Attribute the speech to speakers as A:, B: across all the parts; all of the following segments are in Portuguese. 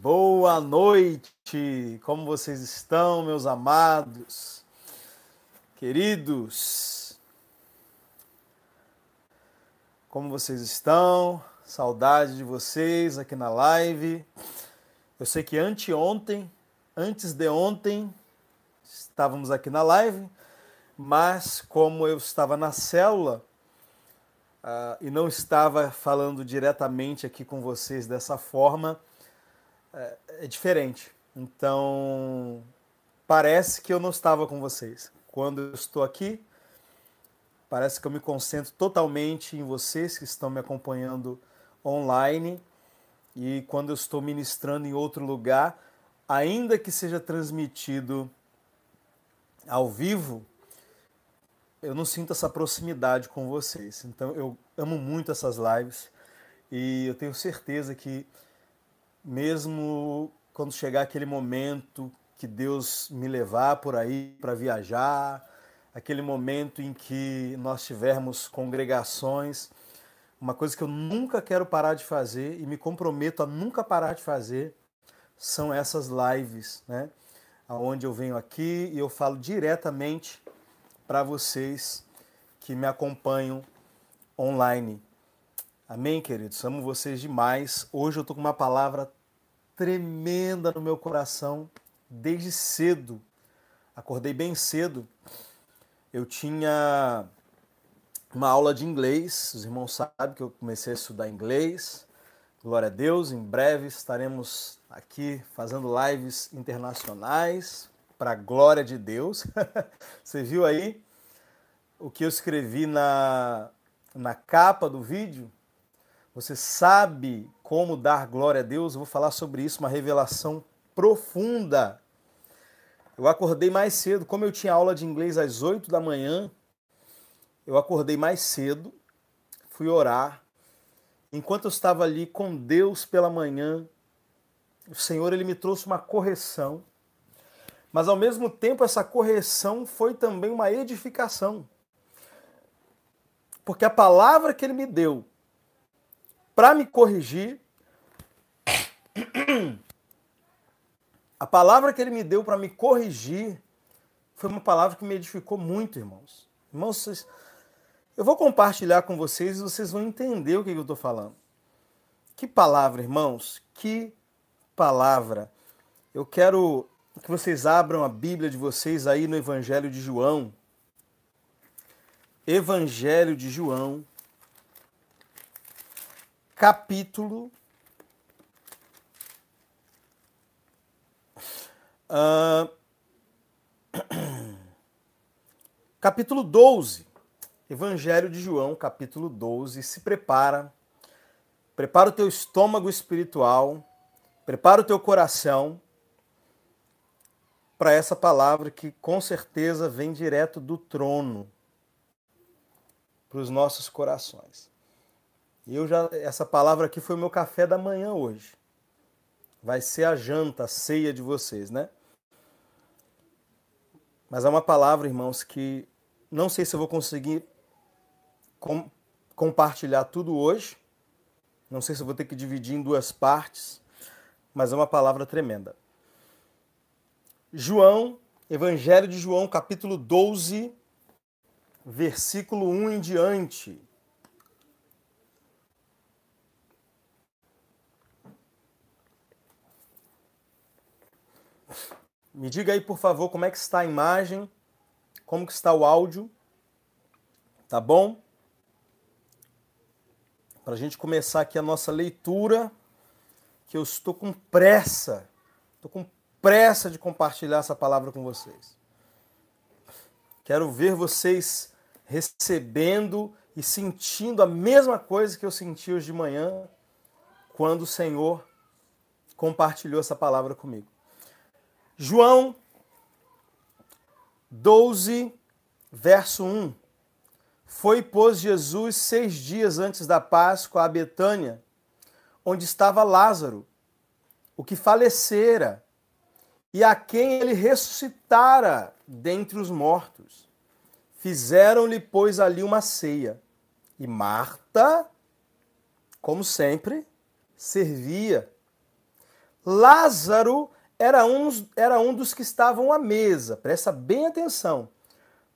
A: Boa noite! Como vocês estão, meus amados, queridos? Como vocês estão? Saudade de vocês aqui na live. Eu sei que anteontem, antes de ontem, estávamos aqui na live, mas como eu estava na célula uh, e não estava falando diretamente aqui com vocês dessa forma, é, é, diferente. Então, parece que eu não estava com vocês. Quando eu estou aqui, parece que eu me concentro totalmente em vocês que estão me acompanhando online. E quando eu estou ministrando em outro lugar, ainda que seja transmitido ao vivo, eu não sinto essa proximidade com vocês. Então eu amo muito essas lives e eu tenho certeza que mesmo quando chegar aquele momento que Deus me levar por aí para viajar, aquele momento em que nós tivermos congregações, uma coisa que eu nunca quero parar de fazer e me comprometo a nunca parar de fazer são essas lives, né? Aonde eu venho aqui e eu falo diretamente para vocês que me acompanham online. Amém, queridos? Amo vocês demais. Hoje eu tô com uma palavra tremenda no meu coração desde cedo. Acordei bem cedo. Eu tinha uma aula de inglês. Os irmãos sabem que eu comecei a estudar inglês. Glória a Deus, em breve estaremos aqui fazendo lives internacionais para a glória de Deus. Você viu aí o que eu escrevi na, na capa do vídeo? Você sabe como dar glória a Deus, eu vou falar sobre isso, uma revelação profunda. Eu acordei mais cedo, como eu tinha aula de inglês às 8 da manhã, eu acordei mais cedo, fui orar. Enquanto eu estava ali com Deus pela manhã, o Senhor ele me trouxe uma correção. Mas ao mesmo tempo essa correção foi também uma edificação. Porque a palavra que ele me deu para me corrigir. A palavra que ele me deu para me corrigir foi uma palavra que me edificou muito, irmãos. Irmãos, vocês... eu vou compartilhar com vocês e vocês vão entender o que eu estou falando. Que palavra, irmãos, que palavra. Eu quero que vocês abram a Bíblia de vocês aí no Evangelho de João. Evangelho de João, capítulo. Uh, capítulo 12, Evangelho de João, capítulo 12. Se prepara, prepara o teu estômago espiritual, prepara o teu coração para essa palavra que com certeza vem direto do trono para os nossos corações. E eu já essa palavra aqui foi o meu café da manhã hoje. Vai ser a janta, a ceia de vocês, né? Mas é uma palavra, irmãos, que não sei se eu vou conseguir com, compartilhar tudo hoje. Não sei se eu vou ter que dividir em duas partes, mas é uma palavra tremenda. João, Evangelho de João, capítulo 12, versículo 1 em diante. Me diga aí, por favor, como é que está a imagem, como que está o áudio, tá bom? Para a gente começar aqui a nossa leitura, que eu estou com pressa, estou com pressa de compartilhar essa palavra com vocês. Quero ver vocês recebendo e sentindo a mesma coisa que eu senti hoje de manhã, quando o Senhor compartilhou essa palavra comigo. João 12, verso 1. Foi, pois, Jesus seis dias antes da Páscoa a Betânia, onde estava Lázaro, o que falecera, e a quem ele ressuscitara dentre os mortos. Fizeram-lhe, pois, ali uma ceia. E Marta, como sempre, servia. Lázaro era um, era um dos que estavam à mesa. Presta bem atenção.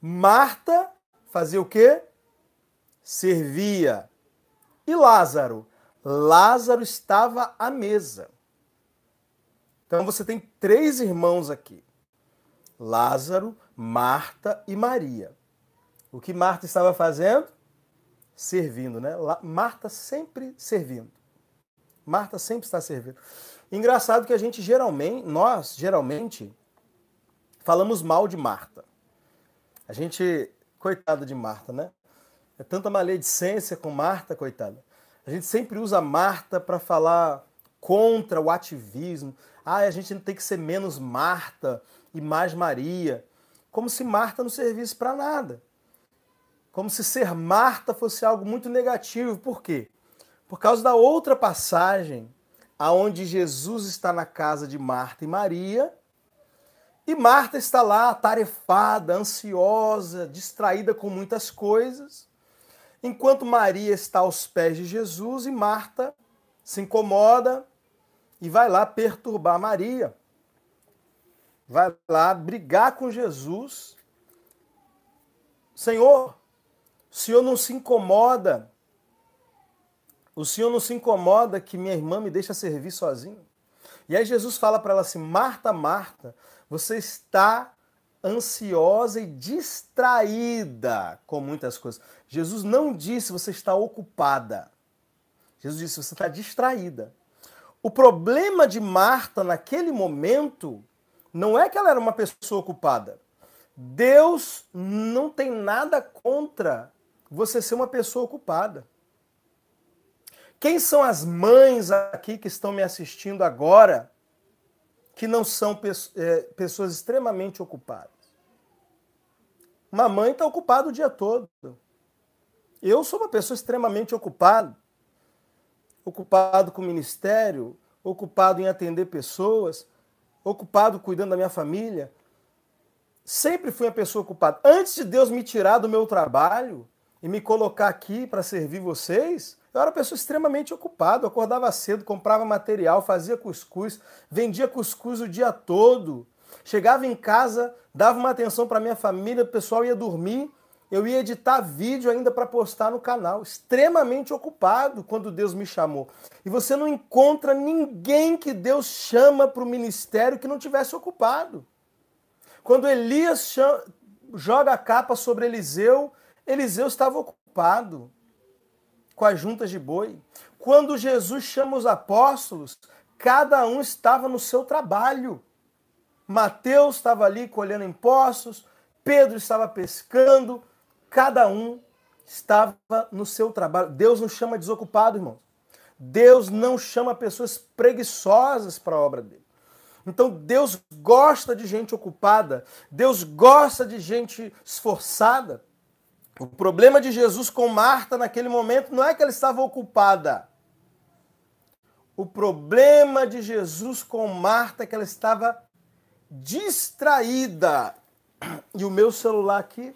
A: Marta fazia o quê? Servia. E Lázaro? Lázaro estava à mesa. Então você tem três irmãos aqui: Lázaro, Marta e Maria. O que Marta estava fazendo? Servindo, né? Marta sempre servindo. Marta sempre está servindo. Engraçado que a gente geralmente, nós geralmente, falamos mal de Marta. A gente, coitada de Marta, né? É tanta maledicência com Marta, coitada. A gente sempre usa Marta para falar contra o ativismo. Ah, a gente tem que ser menos Marta e mais Maria. Como se Marta não servisse para nada. Como se ser Marta fosse algo muito negativo. Por quê? Por causa da outra passagem aonde Jesus está na casa de Marta e Maria, e Marta está lá tarefada, ansiosa, distraída com muitas coisas, enquanto Maria está aos pés de Jesus e Marta se incomoda e vai lá perturbar Maria. Vai lá brigar com Jesus. Senhor, o senhor não se incomoda o Senhor não se incomoda que minha irmã me deixa servir sozinho? E aí Jesus fala para ela assim: Marta, Marta, você está ansiosa e distraída com muitas coisas. Jesus não disse você está ocupada. Jesus disse você está distraída. O problema de Marta naquele momento não é que ela era uma pessoa ocupada. Deus não tem nada contra você ser uma pessoa ocupada. Quem são as mães aqui que estão me assistindo agora que não são é, pessoas extremamente ocupadas? Uma mãe está ocupada o dia todo. Eu sou uma pessoa extremamente ocupada. Ocupado com o ministério, ocupado em atender pessoas, ocupado cuidando da minha família. Sempre fui uma pessoa ocupada. Antes de Deus me tirar do meu trabalho e me colocar aqui para servir vocês, eu era uma pessoa extremamente ocupada, acordava cedo, comprava material, fazia cuscuz, vendia cuscuz o dia todo. Chegava em casa, dava uma atenção para minha família, o pessoal ia dormir, eu ia editar vídeo ainda para postar no canal. Extremamente ocupado quando Deus me chamou. E você não encontra ninguém que Deus chama para o ministério que não tivesse ocupado. Quando Elias joga a capa sobre Eliseu, Eliseu estava ocupado com as juntas de boi. Quando Jesus chama os apóstolos, cada um estava no seu trabalho. Mateus estava ali colhendo impostos, Pedro estava pescando, cada um estava no seu trabalho. Deus não chama desocupado, irmão. Deus não chama pessoas preguiçosas para a obra dele. Então Deus gosta de gente ocupada, Deus gosta de gente esforçada. O problema de Jesus com Marta naquele momento não é que ela estava ocupada. O problema de Jesus com Marta é que ela estava distraída. E o meu celular aqui,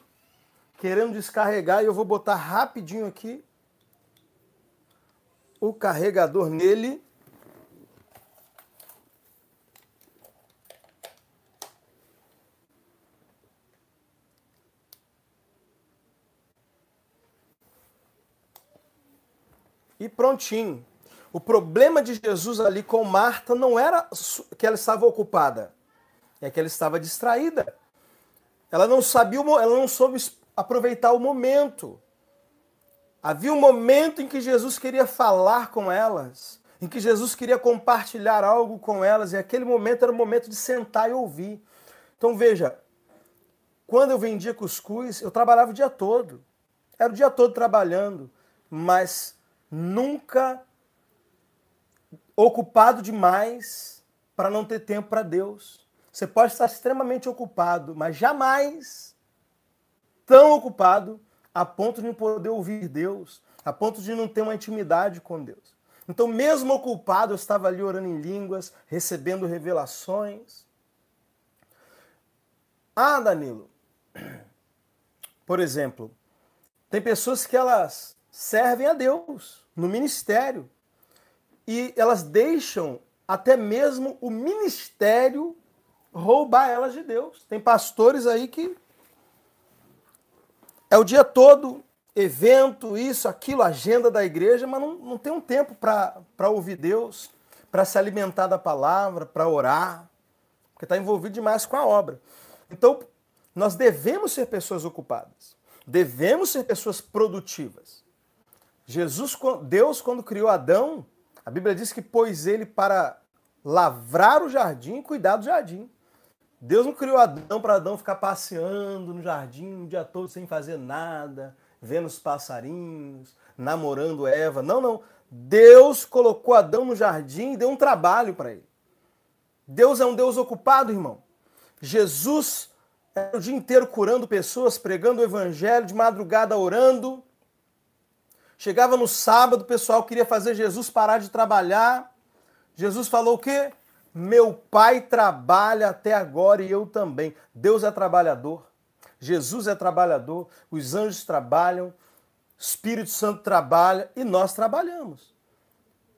A: querendo descarregar, e eu vou botar rapidinho aqui o carregador nele. e prontinho. O problema de Jesus ali com Marta não era que ela estava ocupada, é que ela estava distraída. Ela não sabia, ela não soube aproveitar o momento. Havia um momento em que Jesus queria falar com elas, em que Jesus queria compartilhar algo com elas, e aquele momento era o momento de sentar e ouvir. Então veja, quando eu vendia cuscuz, eu trabalhava o dia todo. Era o dia todo trabalhando, mas nunca ocupado demais para não ter tempo para Deus. Você pode estar extremamente ocupado, mas jamais tão ocupado a ponto de não poder ouvir Deus, a ponto de não ter uma intimidade com Deus. Então, mesmo ocupado, eu estava ali orando em línguas, recebendo revelações. Ah, Danilo, por exemplo, tem pessoas que elas servem a Deus no ministério e elas deixam até mesmo o ministério roubar elas de Deus. Tem pastores aí que é o dia todo evento, isso, aquilo, agenda da igreja, mas não, não tem um tempo para ouvir Deus, para se alimentar da palavra, para orar, porque está envolvido demais com a obra. Então, nós devemos ser pessoas ocupadas, devemos ser pessoas produtivas. Jesus, Deus, quando criou Adão, a Bíblia diz que pôs ele para lavrar o jardim e cuidar do jardim. Deus não criou Adão para Adão ficar passeando no jardim o dia todo sem fazer nada, vendo os passarinhos, namorando Eva. Não, não. Deus colocou Adão no jardim e deu um trabalho para ele. Deus é um Deus ocupado, irmão. Jesus era é o dia inteiro curando pessoas, pregando o evangelho, de madrugada orando, Chegava no sábado, o pessoal queria fazer Jesus parar de trabalhar. Jesus falou o quê? Meu pai trabalha até agora e eu também. Deus é trabalhador. Jesus é trabalhador, os anjos trabalham, Espírito Santo trabalha e nós trabalhamos.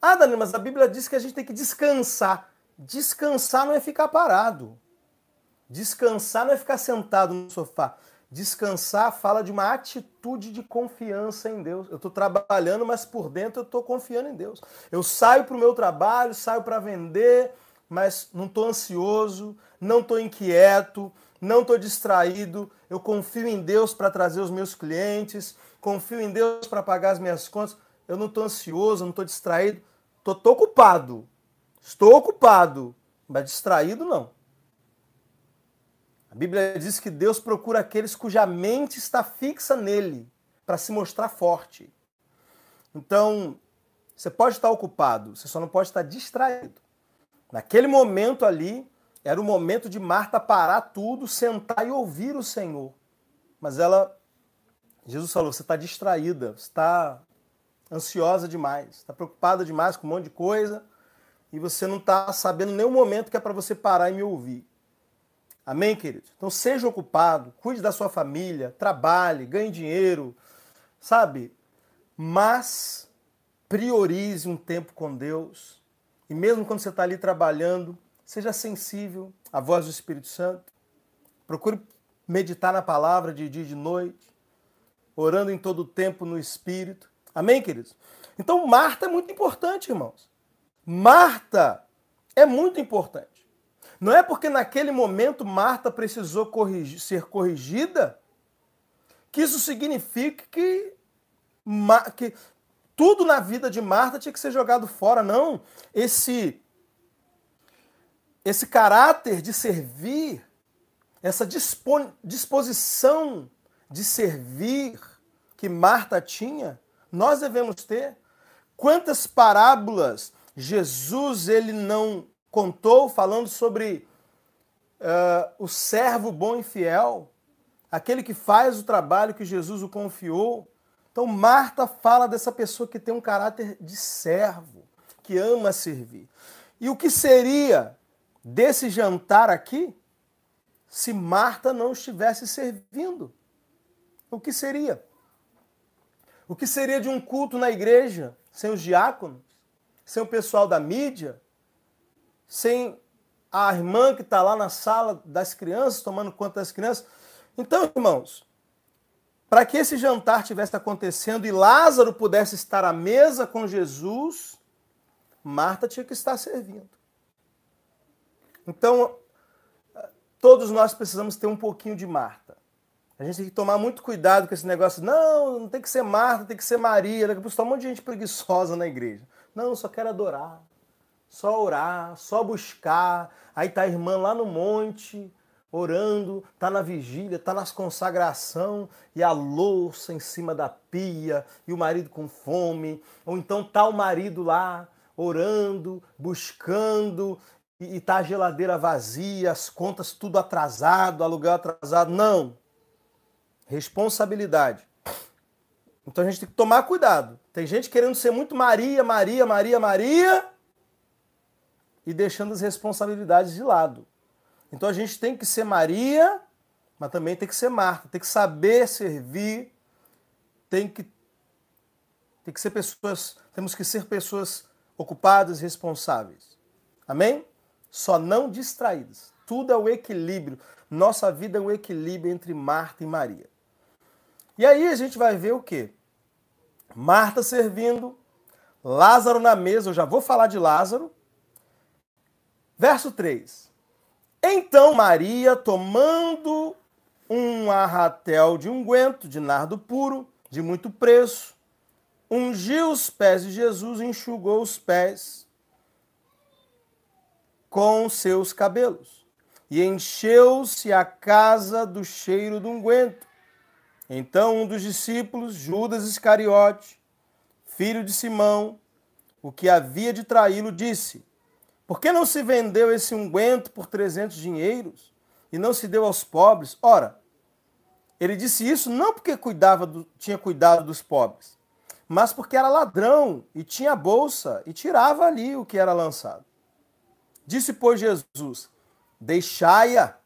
A: Ah, Danilo, mas a Bíblia diz que a gente tem que descansar. Descansar não é ficar parado. Descansar não é ficar sentado no sofá. Descansar fala de uma atitude de confiança em Deus. Eu estou trabalhando, mas por dentro eu estou confiando em Deus. Eu saio para o meu trabalho, saio para vender, mas não estou ansioso, não estou inquieto, não estou distraído. Eu confio em Deus para trazer os meus clientes, confio em Deus para pagar as minhas contas. Eu não estou ansioso, não estou distraído. Estou ocupado. Estou ocupado, mas distraído não. A Bíblia diz que Deus procura aqueles cuja mente está fixa nele para se mostrar forte. Então, você pode estar ocupado, você só não pode estar distraído. Naquele momento ali, era o momento de Marta parar tudo, sentar e ouvir o Senhor. Mas ela, Jesus falou: você está distraída, você está ansiosa demais, está preocupada demais com um monte de coisa e você não está sabendo nenhum momento que é para você parar e me ouvir. Amém, querido? Então seja ocupado, cuide da sua família, trabalhe, ganhe dinheiro, sabe? Mas priorize um tempo com Deus. E mesmo quando você está ali trabalhando, seja sensível à voz do Espírito Santo. Procure meditar na palavra de dia e de noite, orando em todo o tempo no Espírito. Amém, queridos? Então, Marta é muito importante, irmãos. Marta é muito importante. Não é porque naquele momento Marta precisou corrigir, ser corrigida que isso significa que, que tudo na vida de Marta tinha que ser jogado fora, não. Esse esse caráter de servir, essa disposição de servir que Marta tinha, nós devemos ter. Quantas parábolas Jesus ele não contou falando sobre uh, o servo bom e fiel, aquele que faz o trabalho que Jesus o confiou. Então, Marta fala dessa pessoa que tem um caráter de servo, que ama servir. E o que seria desse jantar aqui se Marta não estivesse servindo? O que seria? O que seria de um culto na igreja sem os diáconos, sem o pessoal da mídia, sem a irmã que está lá na sala das crianças, tomando conta das crianças. Então, irmãos, para que esse jantar tivesse acontecendo e Lázaro pudesse estar à mesa com Jesus, Marta tinha que estar servindo. Então, todos nós precisamos ter um pouquinho de Marta. A gente tem que tomar muito cuidado com esse negócio. Não, não tem que ser Marta, tem que ser Maria. Daqui a pouco um monte de gente preguiçosa na igreja. Não, eu só quero adorar. Só orar, só buscar. Aí tá a irmã lá no monte, orando, tá na vigília, tá nas consagração e a louça em cima da pia e o marido com fome, ou então tá o marido lá orando, buscando e, e tá a geladeira vazia, as contas tudo atrasado, aluguel atrasado. Não. Responsabilidade. Então a gente tem que tomar cuidado. Tem gente querendo ser muito Maria, Maria, Maria, Maria e deixando as responsabilidades de lado. Então a gente tem que ser Maria, mas também tem que ser Marta, tem que saber servir, tem que tem que ser pessoas, temos que ser pessoas ocupadas, responsáveis. Amém? Só não distraídas. Tudo é o equilíbrio. Nossa vida é um equilíbrio entre Marta e Maria. E aí a gente vai ver o quê? Marta servindo, Lázaro na mesa, eu já vou falar de Lázaro, Verso 3. Então Maria, tomando um arratel de unguento, de nardo puro, de muito preço, ungiu os pés de Jesus, e enxugou os pés com seus cabelos, e encheu-se a casa do cheiro do unguento. Então um dos discípulos, Judas Iscariote, filho de Simão, o que havia de traí-lo, disse: por que não se vendeu esse unguento por 300 dinheiros e não se deu aos pobres? Ora, ele disse isso não porque cuidava do, tinha cuidado dos pobres, mas porque era ladrão e tinha bolsa e tirava ali o que era lançado. Disse, pois, Jesus: Deixai-a,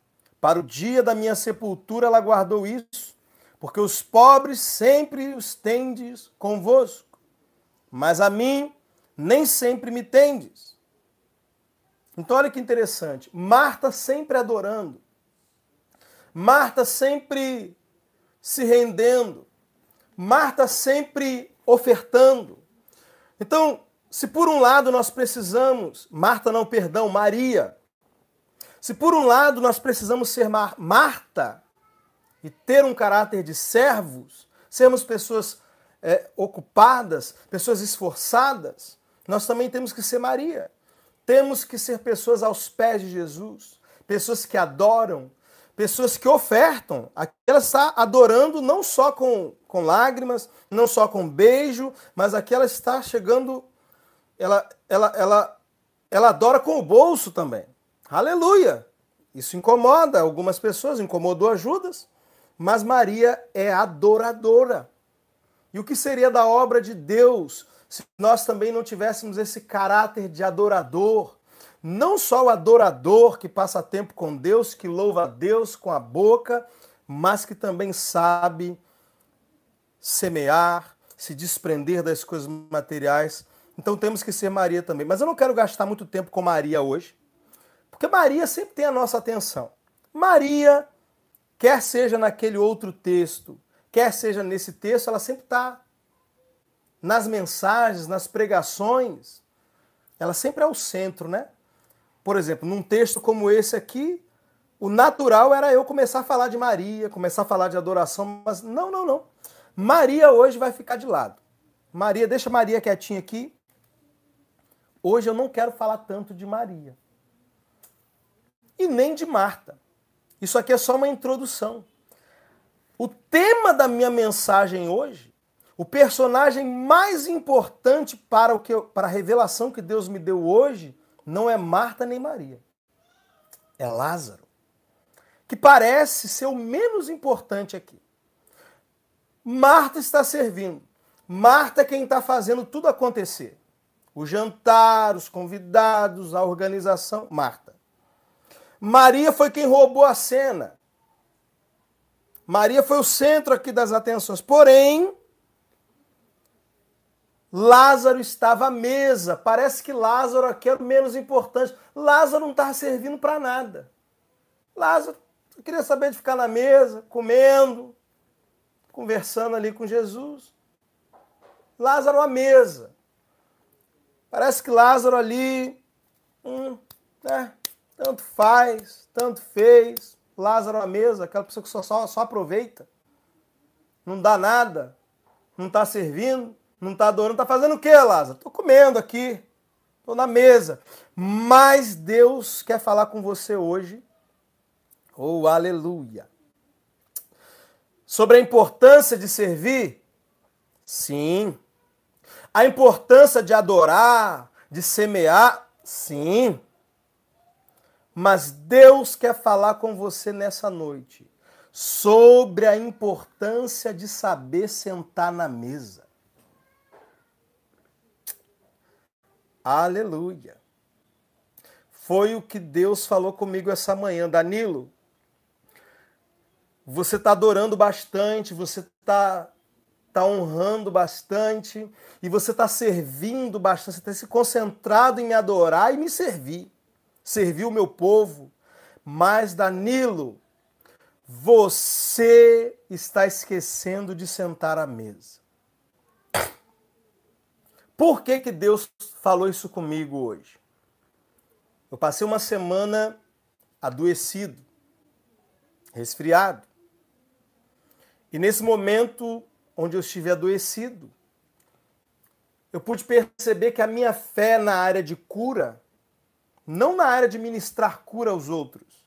A: para o dia da minha sepultura ela guardou isso, porque os pobres sempre os tendes convosco, mas a mim nem sempre me tendes. Então olha que interessante. Marta sempre adorando. Marta sempre se rendendo. Marta sempre ofertando. Então, se por um lado nós precisamos, Marta não, perdão, Maria. Se por um lado nós precisamos ser Mar Marta e ter um caráter de servos, sermos pessoas é, ocupadas, pessoas esforçadas, nós também temos que ser Maria. Temos que ser pessoas aos pés de Jesus, pessoas que adoram, pessoas que ofertam. Aqui Ela está adorando não só com, com lágrimas, não só com beijo, mas aqui ela está chegando, ela, ela, ela, ela adora com o bolso também. Aleluia! Isso incomoda algumas pessoas, incomodou a Judas, mas Maria é adoradora. E o que seria da obra de Deus se nós também não tivéssemos esse caráter de adorador, não só o adorador que passa tempo com Deus, que louva a Deus com a boca, mas que também sabe semear, se desprender das coisas materiais. Então temos que ser Maria também. Mas eu não quero gastar muito tempo com Maria hoje, porque Maria sempre tem a nossa atenção. Maria, quer seja naquele outro texto, quer seja nesse texto, ela sempre está nas mensagens, nas pregações, ela sempre é o centro, né? Por exemplo, num texto como esse aqui, o natural era eu começar a falar de Maria, começar a falar de adoração, mas não, não, não. Maria hoje vai ficar de lado. Maria, deixa Maria quietinha aqui. Hoje eu não quero falar tanto de Maria. E nem de Marta. Isso aqui é só uma introdução. O tema da minha mensagem hoje o personagem mais importante para, o que eu, para a revelação que Deus me deu hoje não é Marta nem Maria. É Lázaro. Que parece ser o menos importante aqui. Marta está servindo. Marta é quem está fazendo tudo acontecer. O jantar, os convidados, a organização. Marta. Maria foi quem roubou a cena. Maria foi o centro aqui das atenções. Porém, Lázaro estava à mesa. Parece que Lázaro aqui era o menos importante. Lázaro não estava servindo para nada. Lázaro queria saber de ficar na mesa, comendo, conversando ali com Jesus. Lázaro à mesa. Parece que Lázaro ali, hum, né, tanto faz, tanto fez. Lázaro à mesa, aquela pessoa que só, só, só aproveita, não dá nada, não está servindo. Não está adorando, está fazendo o quê, Lázaro? Estou comendo aqui, estou na mesa. Mas Deus quer falar com você hoje. Oh, aleluia! Sobre a importância de servir? Sim. A importância de adorar, de semear? Sim. Mas Deus quer falar com você nessa noite sobre a importância de saber sentar na mesa. Aleluia. Foi o que Deus falou comigo essa manhã. Danilo, você está adorando bastante, você está tá honrando bastante, e você está servindo bastante, você está se concentrado em me adorar e me servir. Servir o meu povo. Mas, Danilo, você está esquecendo de sentar à mesa. Por que, que Deus falou isso comigo hoje? Eu passei uma semana adoecido, resfriado. E nesse momento onde eu estive adoecido, eu pude perceber que a minha fé na área de cura, não na área de ministrar cura aos outros,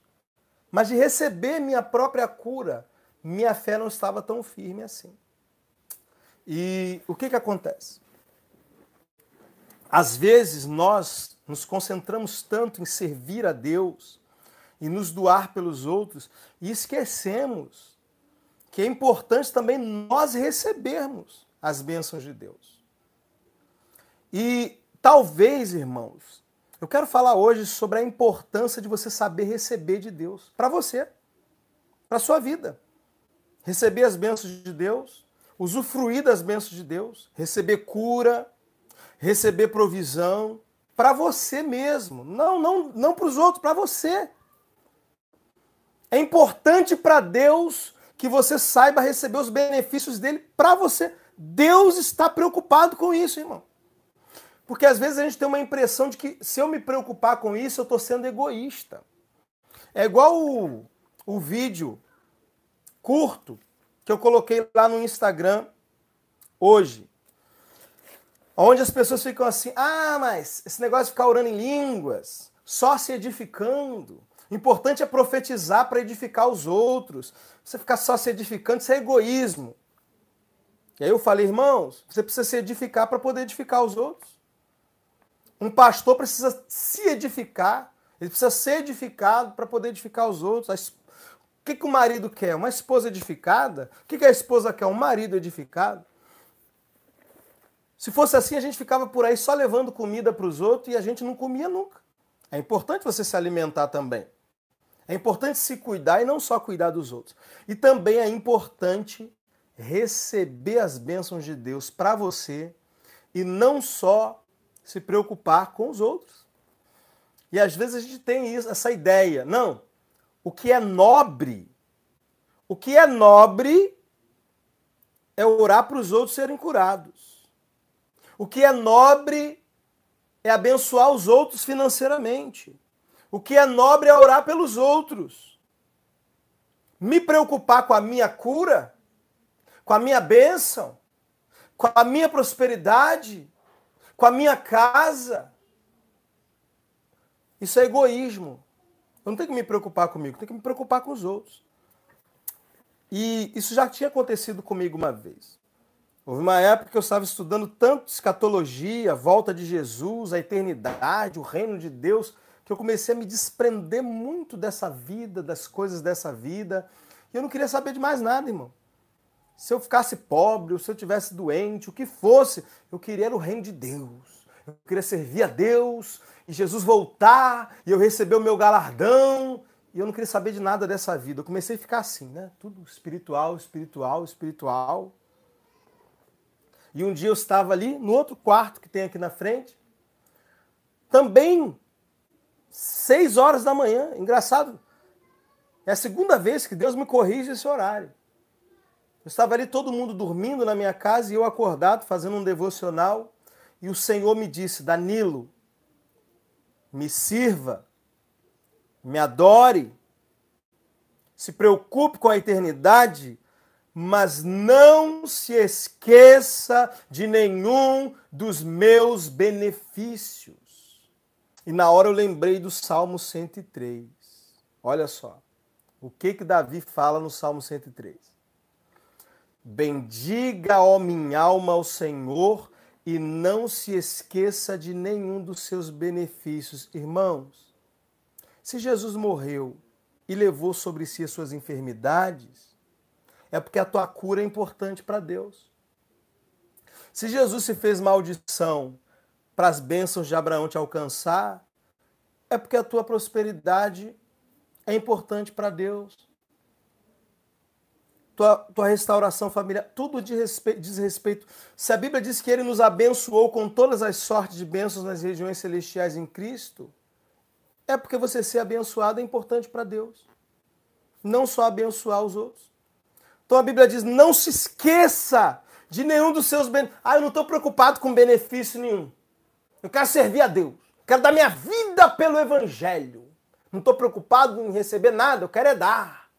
A: mas de receber minha própria cura, minha fé não estava tão firme assim. E o que, que acontece? Às vezes nós nos concentramos tanto em servir a Deus e nos doar pelos outros e esquecemos que é importante também nós recebermos as bênçãos de Deus. E talvez, irmãos, eu quero falar hoje sobre a importância de você saber receber de Deus para você, para sua vida. Receber as bênçãos de Deus, usufruir das bênçãos de Deus, receber cura, receber provisão para você mesmo, não não não para os outros, para você. É importante para Deus que você saiba receber os benefícios dele para você. Deus está preocupado com isso, irmão. Porque às vezes a gente tem uma impressão de que se eu me preocupar com isso, eu estou sendo egoísta. É igual o, o vídeo curto que eu coloquei lá no Instagram hoje, Onde as pessoas ficam assim, ah, mas esse negócio de ficar orando em línguas, só se edificando. O importante é profetizar para edificar os outros. Você ficar só se edificando, isso é egoísmo. E aí eu falei, irmãos, você precisa se edificar para poder edificar os outros. Um pastor precisa se edificar, ele precisa ser edificado para poder edificar os outros. O que, que o marido quer? Uma esposa edificada? O que, que a esposa quer? Um marido edificado? Se fosse assim, a gente ficava por aí só levando comida para os outros e a gente não comia nunca. É importante você se alimentar também. É importante se cuidar e não só cuidar dos outros. E também é importante receber as bênçãos de Deus para você e não só se preocupar com os outros. E às vezes a gente tem isso, essa ideia. Não, o que é nobre, o que é nobre é orar para os outros serem curados. O que é nobre é abençoar os outros financeiramente. O que é nobre é orar pelos outros. Me preocupar com a minha cura, com a minha bênção, com a minha prosperidade, com a minha casa. Isso é egoísmo. Eu não tenho que me preocupar comigo, tenho que me preocupar com os outros. E isso já tinha acontecido comigo uma vez. Houve uma época que eu estava estudando tanto escatologia, volta de Jesus, a eternidade, o reino de Deus, que eu comecei a me desprender muito dessa vida, das coisas dessa vida. E eu não queria saber de mais nada, irmão. Se eu ficasse pobre, ou se eu tivesse doente, o que fosse, eu queria era o reino de Deus. Eu queria servir a Deus e Jesus voltar e eu receber o meu galardão. E eu não queria saber de nada dessa vida. Eu comecei a ficar assim, né? Tudo espiritual, espiritual, espiritual. E um dia eu estava ali, no outro quarto que tem aqui na frente, também seis horas da manhã. Engraçado, é a segunda vez que Deus me corrige esse horário. Eu estava ali todo mundo dormindo na minha casa e eu acordado fazendo um devocional. E o Senhor me disse: Danilo, me sirva, me adore, se preocupe com a eternidade, mas não se esqueça de nenhum dos meus benefícios. E na hora eu lembrei do Salmo 103. Olha só. O que que Davi fala no Salmo 103? Bendiga, ó minha alma, ao Senhor e não se esqueça de nenhum dos seus benefícios. Irmãos, se Jesus morreu e levou sobre si as suas enfermidades, é porque a tua cura é importante para Deus. Se Jesus se fez maldição para as bênçãos de Abraão te alcançar, é porque a tua prosperidade é importante para Deus. Tua, tua restauração familiar, tudo de respeito, diz respeito. Se a Bíblia diz que ele nos abençoou com todas as sortes de bênçãos nas regiões celestiais em Cristo, é porque você ser abençoado é importante para Deus. Não só abençoar os outros. Então a Bíblia diz: não se esqueça de nenhum dos seus benefícios. Ah, eu não estou preocupado com benefício nenhum. Eu quero servir a Deus. Eu quero dar minha vida pelo Evangelho. Não estou preocupado em receber nada. Eu quero é dar.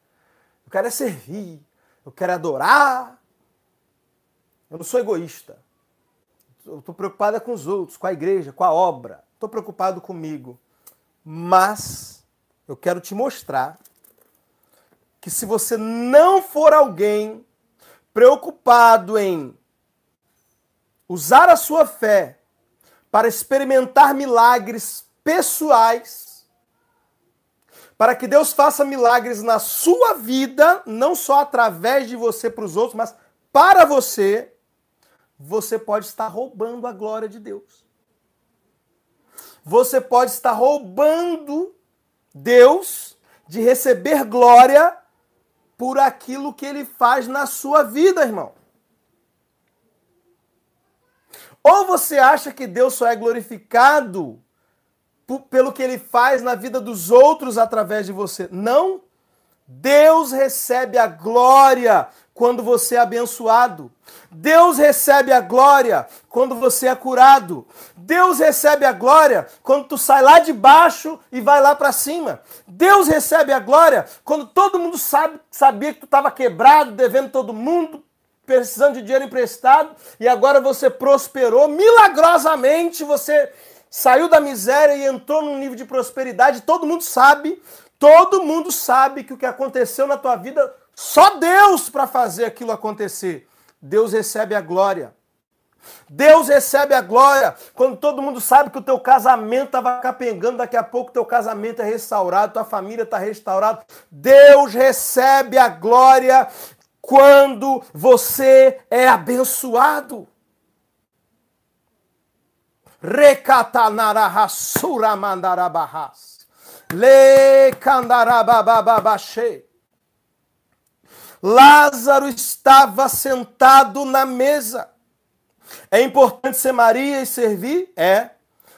A: Eu quero é servir. Eu quero é adorar. Eu não sou egoísta. Eu estou preocupado com os outros, com a igreja, com a obra. Estou preocupado comigo. Mas eu quero te mostrar que se você não for alguém preocupado em usar a sua fé para experimentar milagres pessoais, para que Deus faça milagres na sua vida, não só através de você para os outros, mas para você, você pode estar roubando a glória de Deus. Você pode estar roubando Deus de receber glória por aquilo que ele faz na sua vida, irmão. Ou você acha que Deus só é glorificado pelo que ele faz na vida dos outros através de você? Não. Deus recebe a glória quando você é abençoado. Deus recebe a glória quando você é curado. Deus recebe a glória quando tu sai lá de baixo e vai lá para cima. Deus recebe a glória quando todo mundo sabe, sabia que tu estava quebrado, devendo todo mundo, precisando de dinheiro emprestado e agora você prosperou milagrosamente, você saiu da miséria e entrou num nível de prosperidade. Todo mundo sabe, todo mundo sabe que o que aconteceu na tua vida só Deus para fazer aquilo acontecer. Deus recebe a glória. Deus recebe a glória quando todo mundo sabe que o teu casamento estava tá capengando, daqui a pouco teu casamento é restaurado, tua família está restaurada. Deus recebe a glória quando você é abençoado. Recatanarahasura mandarabahas. Le candarababababashê. Lázaro estava sentado na mesa. É importante ser Maria e servir? É.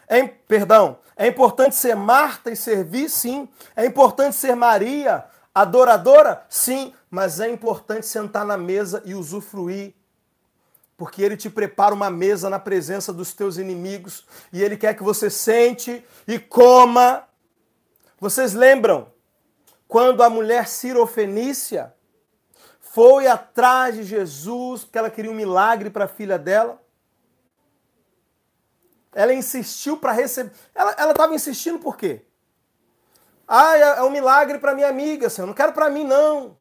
A: é. Perdão. É importante ser Marta e servir? Sim. É importante ser Maria, adoradora? Sim. Mas é importante sentar na mesa e usufruir. Porque ele te prepara uma mesa na presença dos teus inimigos e ele quer que você sente e coma. Vocês lembram quando a mulher sirofenícia foi atrás de Jesus porque ela queria um milagre para a filha dela. Ela insistiu para receber. Ela estava insistindo por quê? Ah, é, é um milagre para minha amiga, Senhor. Não quero para mim, não.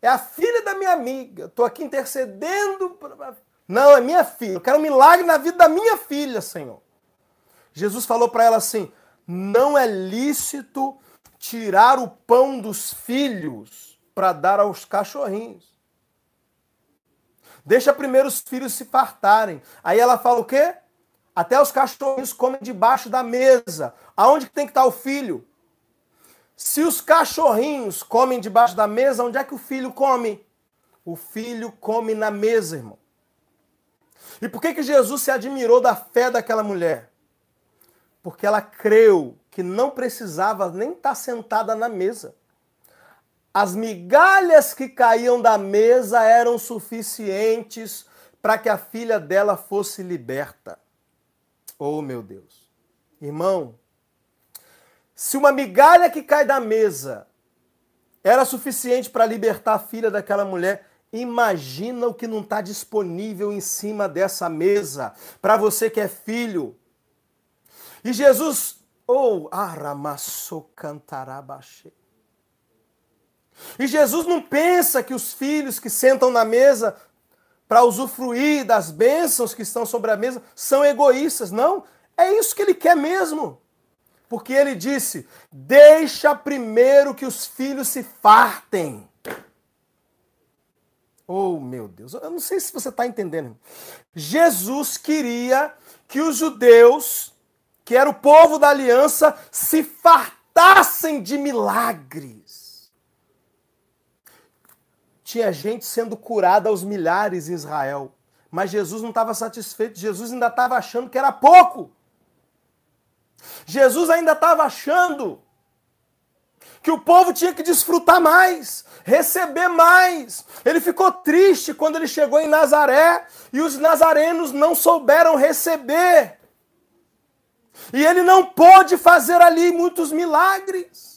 A: É a filha da minha amiga. Estou aqui intercedendo. Pra... Não, é minha filha. Eu quero um milagre na vida da minha filha, Senhor. Jesus falou para ela assim: não é lícito tirar o pão dos filhos para dar aos cachorrinhos. Deixa primeiro os filhos se fartarem. Aí ela fala o quê? Até os cachorrinhos comem debaixo da mesa. Aonde que tem que estar tá o filho? Se os cachorrinhos comem debaixo da mesa, onde é que o filho come? O filho come na mesa, irmão. E por que, que Jesus se admirou da fé daquela mulher? Porque ela creu que não precisava nem estar tá sentada na mesa. As migalhas que caíam da mesa eram suficientes para que a filha dela fosse liberta. Oh, meu Deus. Irmão, se uma migalha que cai da mesa era suficiente para libertar a filha daquela mulher, imagina o que não está disponível em cima dessa mesa para você que é filho. E Jesus, ou oh, Aramassou cantará baixei. E Jesus não pensa que os filhos que sentam na mesa para usufruir das bênçãos que estão sobre a mesa são egoístas. Não, é isso que ele quer mesmo. Porque ele disse: Deixa primeiro que os filhos se fartem. Oh, meu Deus, eu não sei se você está entendendo. Jesus queria que os judeus, que era o povo da aliança, se fartassem de milagre. Tinha gente sendo curada aos milhares em Israel. Mas Jesus não estava satisfeito, Jesus ainda estava achando que era pouco. Jesus ainda estava achando que o povo tinha que desfrutar mais, receber mais. Ele ficou triste quando ele chegou em Nazaré e os nazarenos não souberam receber. E ele não pôde fazer ali muitos milagres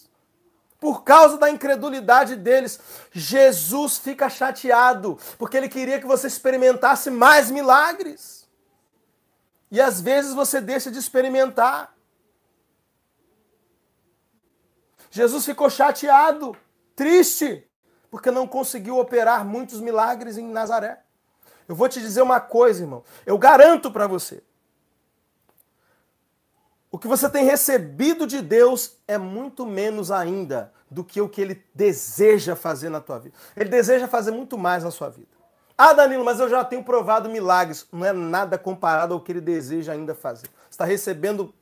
A: por causa da incredulidade deles, Jesus fica chateado, porque ele queria que você experimentasse mais milagres. E às vezes você deixa de experimentar. Jesus ficou chateado, triste, porque não conseguiu operar muitos milagres em Nazaré. Eu vou te dizer uma coisa, irmão. Eu garanto para você o que você tem recebido de Deus é muito menos ainda do que o que ele deseja fazer na tua vida. Ele deseja fazer muito mais na sua vida. Ah, Danilo, mas eu já tenho provado milagres. Não é nada comparado ao que ele deseja ainda fazer. Você está recebendo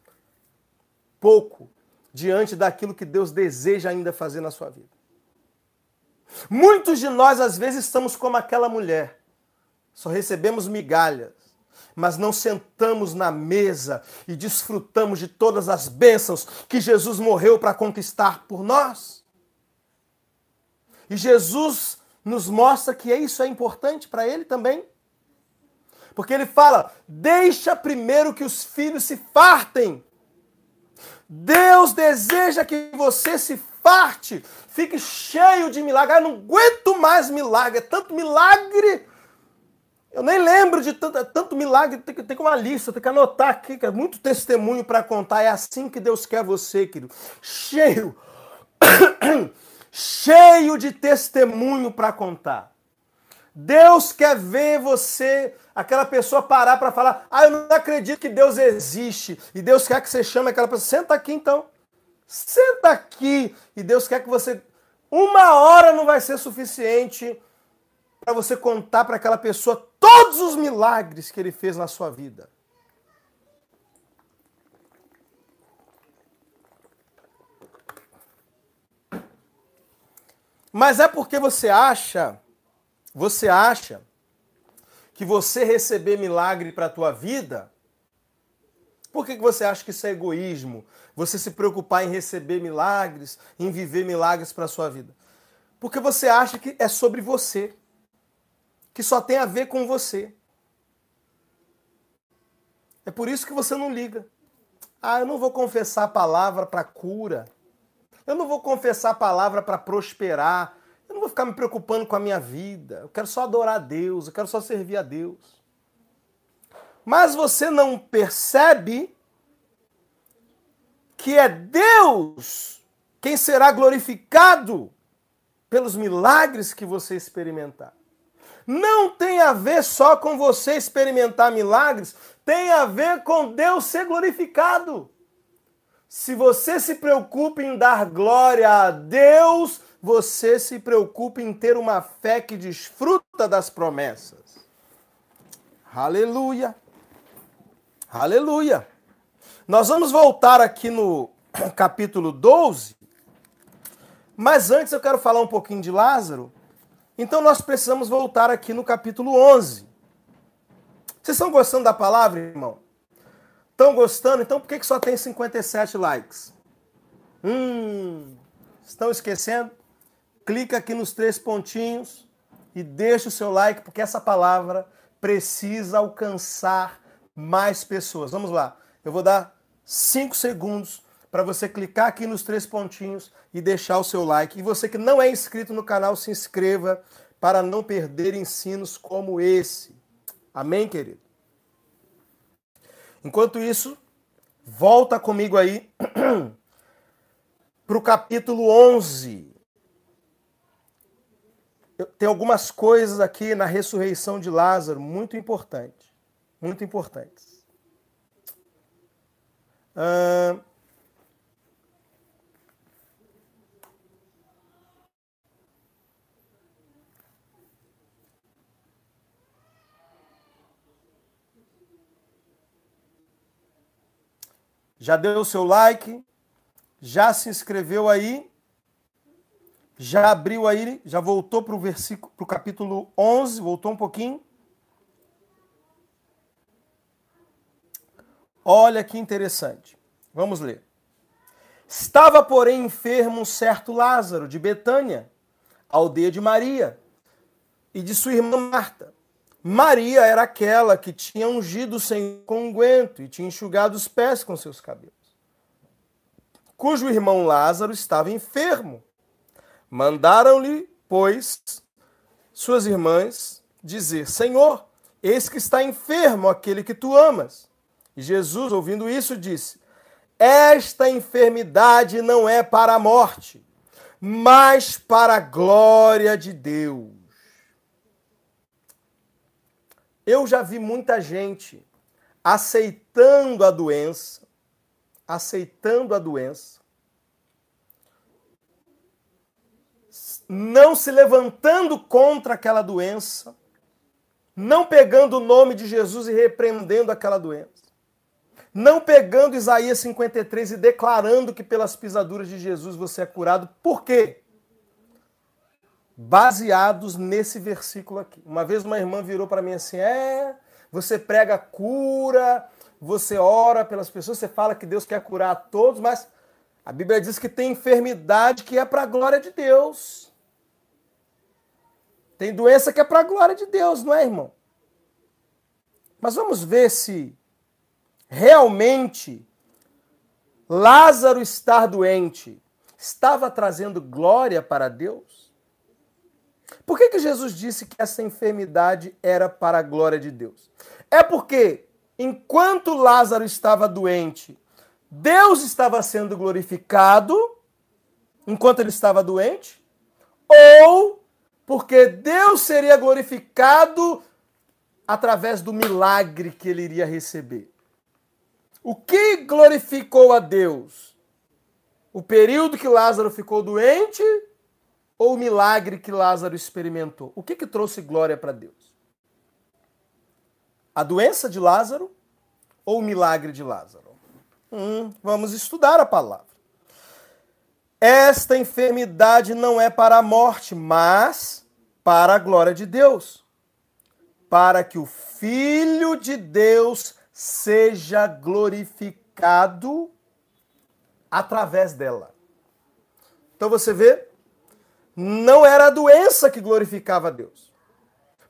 A: pouco diante daquilo que Deus deseja ainda fazer na sua vida. Muitos de nós, às vezes, estamos como aquela mulher. Só recebemos migalhas mas não sentamos na mesa e desfrutamos de todas as bênçãos que Jesus morreu para conquistar por nós. E Jesus nos mostra que isso é importante para ele também. Porque ele fala: deixa primeiro que os filhos se fartem. Deus deseja que você se farte, fique cheio de milagre. Ah, eu não aguento mais milagre, é tanto milagre eu nem lembro de tanto, é tanto milagre, tem que ter uma lista, tem que anotar aqui, que é muito testemunho para contar. É assim que Deus quer você, querido. Cheio, cheio de testemunho para contar. Deus quer ver você, aquela pessoa parar para falar: Ah, eu não acredito que Deus existe. E Deus quer que você chame aquela pessoa. Senta aqui então. Senta aqui. E Deus quer que você. Uma hora não vai ser suficiente para você contar para aquela pessoa todos os milagres que ele fez na sua vida. Mas é porque você acha, você acha que você receber milagre para a tua vida, por que, que você acha que isso é egoísmo? Você se preocupar em receber milagres, em viver milagres para a sua vida? Porque você acha que é sobre você que só tem a ver com você. É por isso que você não liga. Ah, eu não vou confessar a palavra para cura. Eu não vou confessar a palavra para prosperar. Eu não vou ficar me preocupando com a minha vida. Eu quero só adorar a Deus, eu quero só servir a Deus. Mas você não percebe que é Deus quem será glorificado pelos milagres que você experimentar não tem a ver só com você experimentar milagres, tem a ver com Deus ser glorificado. Se você se preocupa em dar glória a Deus, você se preocupa em ter uma fé que desfruta das promessas. Aleluia! Aleluia! Nós vamos voltar aqui no capítulo 12, mas antes eu quero falar um pouquinho de Lázaro. Então nós precisamos voltar aqui no capítulo 11. Vocês estão gostando da palavra, irmão? Estão gostando? Então por que, que só tem 57 likes? Hum, estão esquecendo? Clica aqui nos três pontinhos e deixa o seu like, porque essa palavra precisa alcançar mais pessoas. Vamos lá, eu vou dar cinco segundos para você clicar aqui nos três pontinhos e deixar o seu like. E você que não é inscrito no canal, se inscreva para não perder ensinos como esse. Amém, querido? Enquanto isso, volta comigo aí para o capítulo 11. Tem algumas coisas aqui na ressurreição de Lázaro muito importantes. Muito importantes. Uh, Já deu o seu like? Já se inscreveu aí? Já abriu aí? Já voltou para o versículo, para o capítulo 11? Voltou um pouquinho? Olha que interessante. Vamos ler. Estava, porém, enfermo um certo Lázaro de Betânia, aldeia de Maria, e de sua irmã Marta. Maria era aquela que tinha ungido sem conguento e tinha enxugado os pés com seus cabelos, cujo irmão Lázaro estava enfermo. Mandaram-lhe, pois, suas irmãs dizer: Senhor, eis que está enfermo aquele que tu amas. E Jesus, ouvindo isso, disse: Esta enfermidade não é para a morte, mas para a glória de Deus eu já vi muita gente aceitando a doença, aceitando a doença, não se levantando contra aquela doença, não pegando o nome de Jesus e repreendendo aquela doença, não pegando Isaías 53 e declarando que pelas pisaduras de Jesus você é curado. Por quê? baseados nesse versículo aqui. Uma vez uma irmã virou para mim assim: é, você prega cura, você ora pelas pessoas, você fala que Deus quer curar a todos, mas a Bíblia diz que tem enfermidade que é para a glória de Deus. Tem doença que é para a glória de Deus, não é, irmão? Mas vamos ver se realmente Lázaro estar doente estava trazendo glória para Deus? Por que, que Jesus disse que essa enfermidade era para a glória de Deus? É porque, enquanto Lázaro estava doente, Deus estava sendo glorificado, enquanto ele estava doente, ou porque Deus seria glorificado através do milagre que ele iria receber. O que glorificou a Deus? O período que Lázaro ficou doente ou o milagre que Lázaro experimentou? O que, que trouxe glória para Deus? A doença de Lázaro ou o milagre de Lázaro? Hum, vamos estudar a palavra. Esta enfermidade não é para a morte, mas para a glória de Deus, para que o Filho de Deus seja glorificado através dela. Então você vê não era a doença que glorificava a Deus,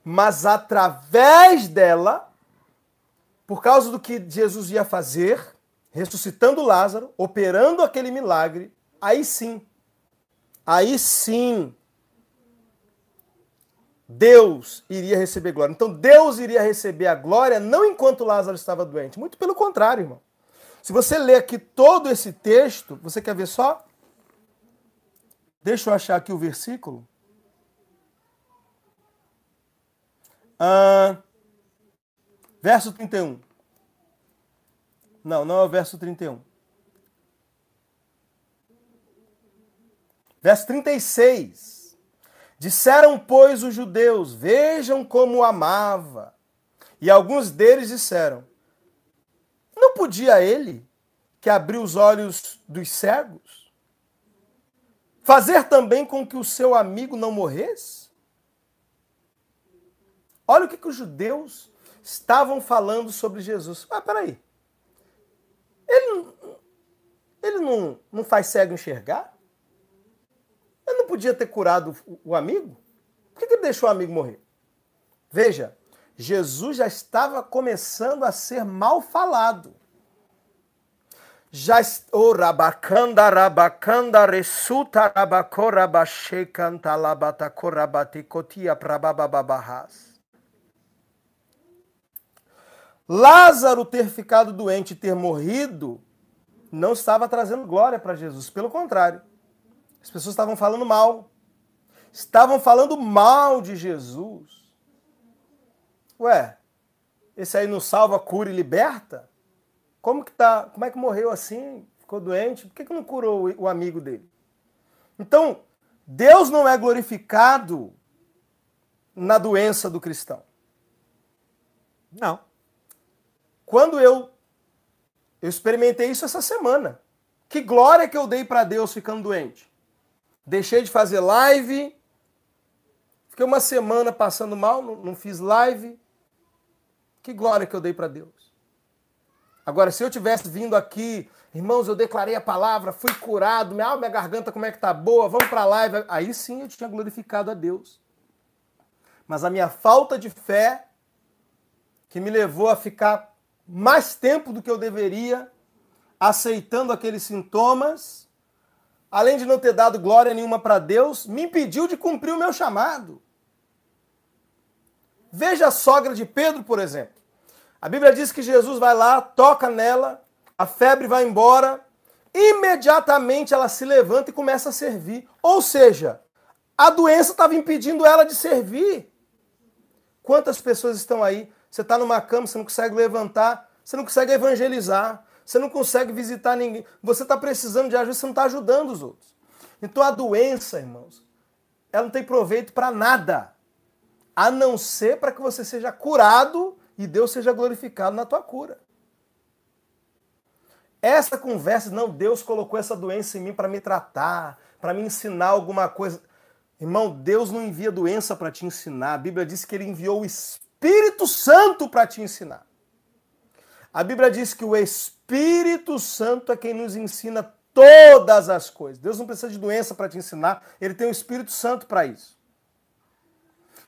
A: mas através dela, por causa do que Jesus ia fazer, ressuscitando Lázaro, operando aquele milagre, aí sim, aí sim, Deus iria receber glória. Então Deus iria receber a glória não enquanto Lázaro estava doente, muito pelo contrário, irmão. Se você ler aqui todo esse texto, você quer ver só? Deixa eu achar aqui o versículo. Ah, verso 31. Não, não é o verso 31. Verso 36. Disseram, pois, os judeus: Vejam como amava. E alguns deles disseram: Não podia ele, que abriu os olhos dos cegos, Fazer também com que o seu amigo não morresse? Olha o que, que os judeus estavam falando sobre Jesus. Ah, peraí. Ele, ele não, não faz cego enxergar? Ele não podia ter curado o amigo? Por que, que ele deixou o amigo morrer? Veja, Jesus já estava começando a ser mal falado já estou oh, rabacanda rabacanda resulta rabacorabache canta labata corabate cotia prabababarras. Lázaro ter ficado doente e ter morrido não estava trazendo glória para Jesus, pelo contrário. As pessoas estavam falando mal. Estavam falando mal de Jesus. Ué, esse aí não salva, cura e liberta? Como que tá? Como é que morreu assim? Ficou doente? Por que, que não curou o amigo dele? Então, Deus não é glorificado na doença do cristão. Não. Quando eu eu experimentei isso essa semana. Que glória que eu dei para Deus ficando doente. Deixei de fazer live. Fiquei uma semana passando mal, não, não fiz live. Que glória que eu dei para Deus. Agora, se eu tivesse vindo aqui, irmãos, eu declarei a palavra, fui curado, minha, alma, minha garganta como é que tá boa, vamos para a live. Aí sim eu tinha glorificado a Deus. Mas a minha falta de fé, que me levou a ficar mais tempo do que eu deveria, aceitando aqueles sintomas, além de não ter dado glória nenhuma para Deus, me impediu de cumprir o meu chamado. Veja a sogra de Pedro, por exemplo. A Bíblia diz que Jesus vai lá, toca nela, a febre vai embora, imediatamente ela se levanta e começa a servir. Ou seja, a doença estava impedindo ela de servir. Quantas pessoas estão aí? Você está numa cama, você não consegue levantar, você não consegue evangelizar, você não consegue visitar ninguém, você está precisando de ajuda, você não está ajudando os outros. Então a doença, irmãos, ela não tem proveito para nada, a não ser para que você seja curado e Deus seja glorificado na tua cura. Essa conversa, não, Deus colocou essa doença em mim para me tratar, para me ensinar alguma coisa. Irmão, Deus não envia doença para te ensinar. A Bíblia diz que ele enviou o Espírito Santo para te ensinar. A Bíblia diz que o Espírito Santo é quem nos ensina todas as coisas. Deus não precisa de doença para te ensinar, ele tem o Espírito Santo para isso.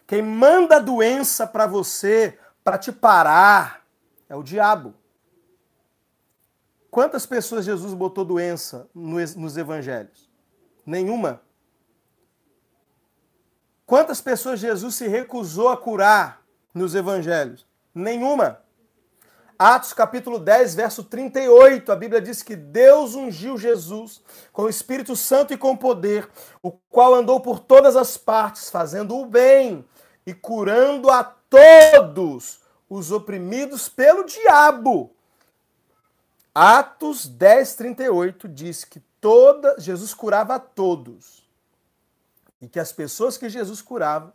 A: Quem manda a doença para você para te parar é o diabo. Quantas pessoas Jesus botou doença nos evangelhos? Nenhuma. Quantas pessoas Jesus se recusou a curar nos evangelhos? Nenhuma. Atos capítulo 10, verso 38, a Bíblia diz que Deus ungiu Jesus com o Espírito Santo e com poder, o qual andou por todas as partes, fazendo o bem e curando a todos os oprimidos pelo diabo. Atos 10, 38 diz que toda, Jesus curava a todos. E que as pessoas que Jesus curava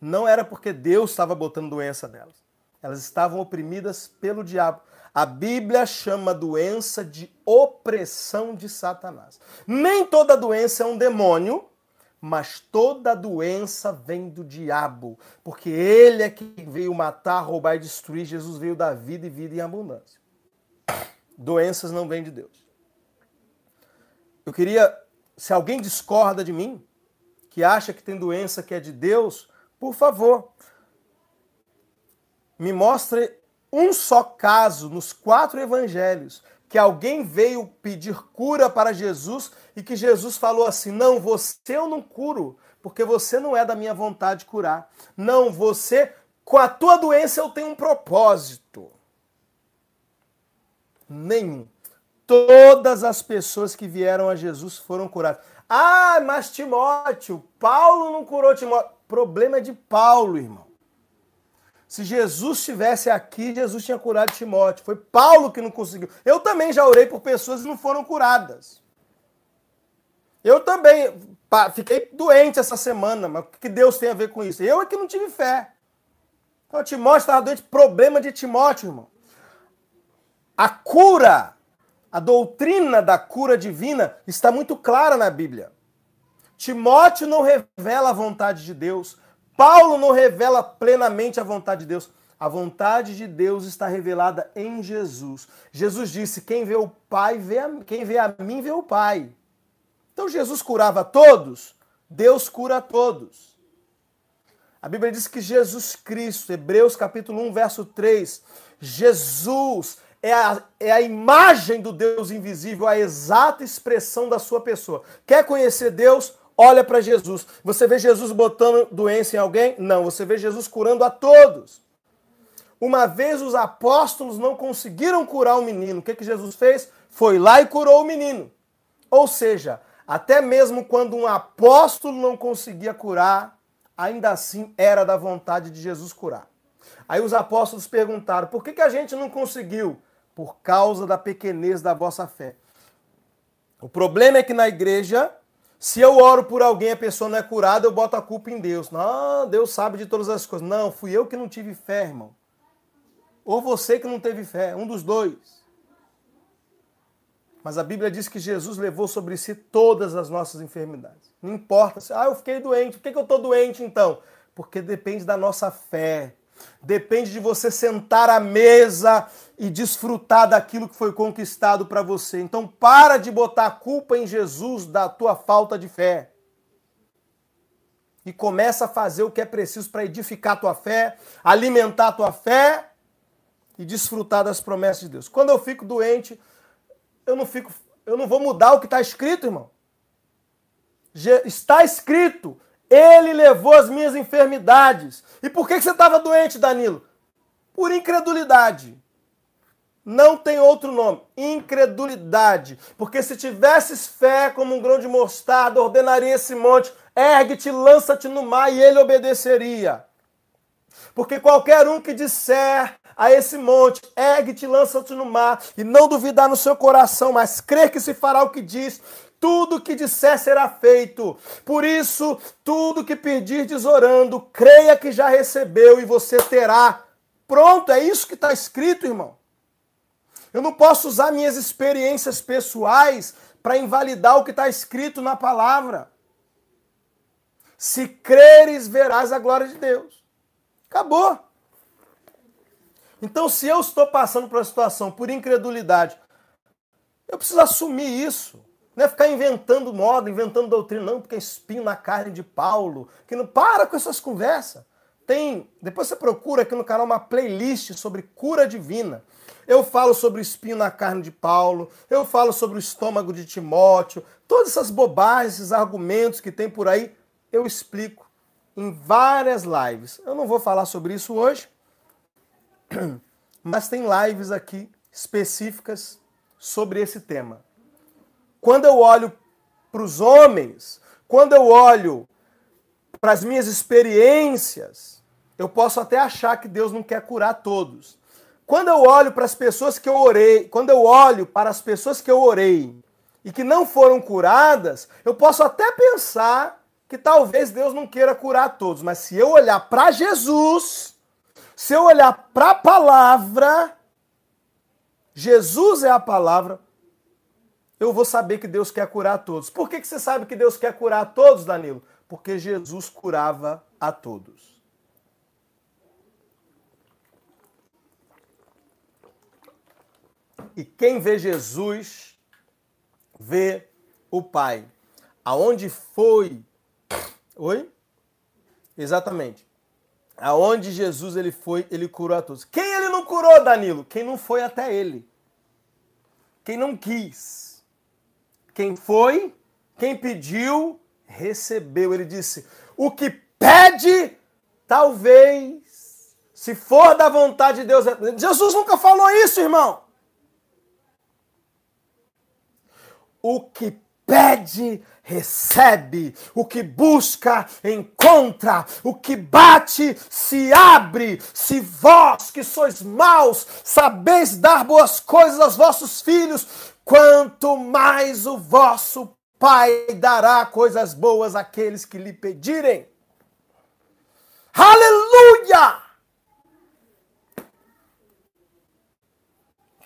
A: não era porque Deus estava botando doença nelas. Elas estavam oprimidas pelo diabo. A Bíblia chama a doença de opressão de Satanás. Nem toda doença é um demônio, mas toda doença vem do diabo, porque ele é quem veio matar, roubar e destruir. Jesus veio da vida e vida em abundância. Doenças não vêm de Deus. Eu queria, se alguém discorda de mim, que acha que tem doença que é de Deus, por favor, me mostre um só caso nos quatro evangelhos que alguém veio pedir cura para Jesus e que Jesus falou assim: Não, você eu não curo, porque você não é da minha vontade curar. Não, você, com a tua doença eu tenho um propósito. Nenhum. Todas as pessoas que vieram a Jesus foram curadas. Ah, mas Timóteo, Paulo não curou Timóteo. Problema de Paulo, irmão. Se Jesus estivesse aqui, Jesus tinha curado Timóteo. Foi Paulo que não conseguiu. Eu também já orei por pessoas e não foram curadas. Eu também fiquei doente essa semana, mas o que Deus tem a ver com isso? Eu é que não tive fé. Então, Timóteo estava doente, problema de Timóteo, irmão. A cura, a doutrina da cura divina está muito clara na Bíblia. Timóteo não revela a vontade de Deus. Paulo não revela plenamente a vontade de Deus. A vontade de Deus está revelada em Jesus. Jesus disse: "Quem vê o Pai vê a, quem vê a mim vê o Pai". Então Jesus curava todos, Deus cura todos. A Bíblia diz que Jesus Cristo, Hebreus capítulo 1, verso 3, Jesus é a, é a imagem do Deus invisível, a exata expressão da sua pessoa. Quer conhecer Deus? olha para Jesus. Você vê Jesus botando doença em alguém? Não, você vê Jesus curando a todos. Uma vez os apóstolos não conseguiram curar o menino, o que, que Jesus fez? Foi lá e curou o menino. Ou seja, até mesmo quando um apóstolo não conseguia curar, ainda assim era da vontade de Jesus curar. Aí os apóstolos perguntaram: por que, que a gente não conseguiu? Por causa da pequenez da vossa fé. O problema é que na igreja se eu oro por alguém e a pessoa não é curada, eu boto a culpa em Deus. Não, Deus sabe de todas as coisas. Não, fui eu que não tive fé, irmão. Ou você que não teve fé, um dos dois. Mas a Bíblia diz que Jesus levou sobre si todas as nossas enfermidades. Não importa se, ah, eu fiquei doente. Por que, que eu estou doente então? Porque depende da nossa fé. Depende de você sentar à mesa e desfrutar daquilo que foi conquistado para você. Então para de botar a culpa em Jesus da tua falta de fé. E começa a fazer o que é preciso para edificar a tua fé, alimentar a tua fé e desfrutar das promessas de Deus. Quando eu fico doente, eu não fico, eu não vou mudar o que está escrito, irmão. Está escrito, ele levou as minhas enfermidades. E por que, que você estava doente, Danilo? Por incredulidade. Não tem outro nome. Incredulidade. Porque se tivesses fé como um grão de mostarda, ordenaria esse monte, ergue-te, lança-te no mar e ele obedeceria. Porque qualquer um que disser a esse monte, ergue-te, lança-te no mar, e não duvidar no seu coração, mas crer que se fará o que diz, tudo que disser será feito. Por isso, tudo que pedir orando, creia que já recebeu e você terá. Pronto, é isso que está escrito, irmão. Eu não posso usar minhas experiências pessoais para invalidar o que está escrito na palavra. Se creres, verás a glória de Deus. Acabou. Então, se eu estou passando por uma situação por incredulidade, eu preciso assumir isso. Não é ficar inventando moda, inventando doutrina, não, porque é espinho na carne de Paulo. Que não para com essas conversas. Tem, depois você procura aqui no canal uma playlist sobre cura divina. Eu falo sobre o espinho na carne de Paulo, eu falo sobre o estômago de Timóteo, todas essas bobagens, esses argumentos que tem por aí, eu explico em várias lives. Eu não vou falar sobre isso hoje, mas tem lives aqui específicas sobre esse tema. Quando eu olho para os homens, quando eu olho para as minhas experiências, eu posso até achar que Deus não quer curar todos. Quando eu olho para as pessoas que eu orei, quando eu olho para as pessoas que eu orei e que não foram curadas, eu posso até pensar que talvez Deus não queira curar todos, mas se eu olhar para Jesus, se eu olhar para a palavra, Jesus é a palavra, eu vou saber que Deus quer curar todos. Por que, que você sabe que Deus quer curar todos, Danilo? Porque Jesus curava a todos. E quem vê Jesus, vê o Pai. Aonde foi? Oi? Exatamente. Aonde Jesus ele foi, ele curou a todos. Quem ele não curou, Danilo? Quem não foi até ele. Quem não quis. Quem foi, quem pediu, recebeu. Ele disse: O que pede, talvez, se for da vontade de Deus. Jesus nunca falou isso, irmão. O que pede, recebe. O que busca, encontra. O que bate, se abre. Se vós que sois maus, sabeis dar boas coisas aos vossos filhos, quanto mais o vosso Pai dará coisas boas àqueles que lhe pedirem. Aleluia!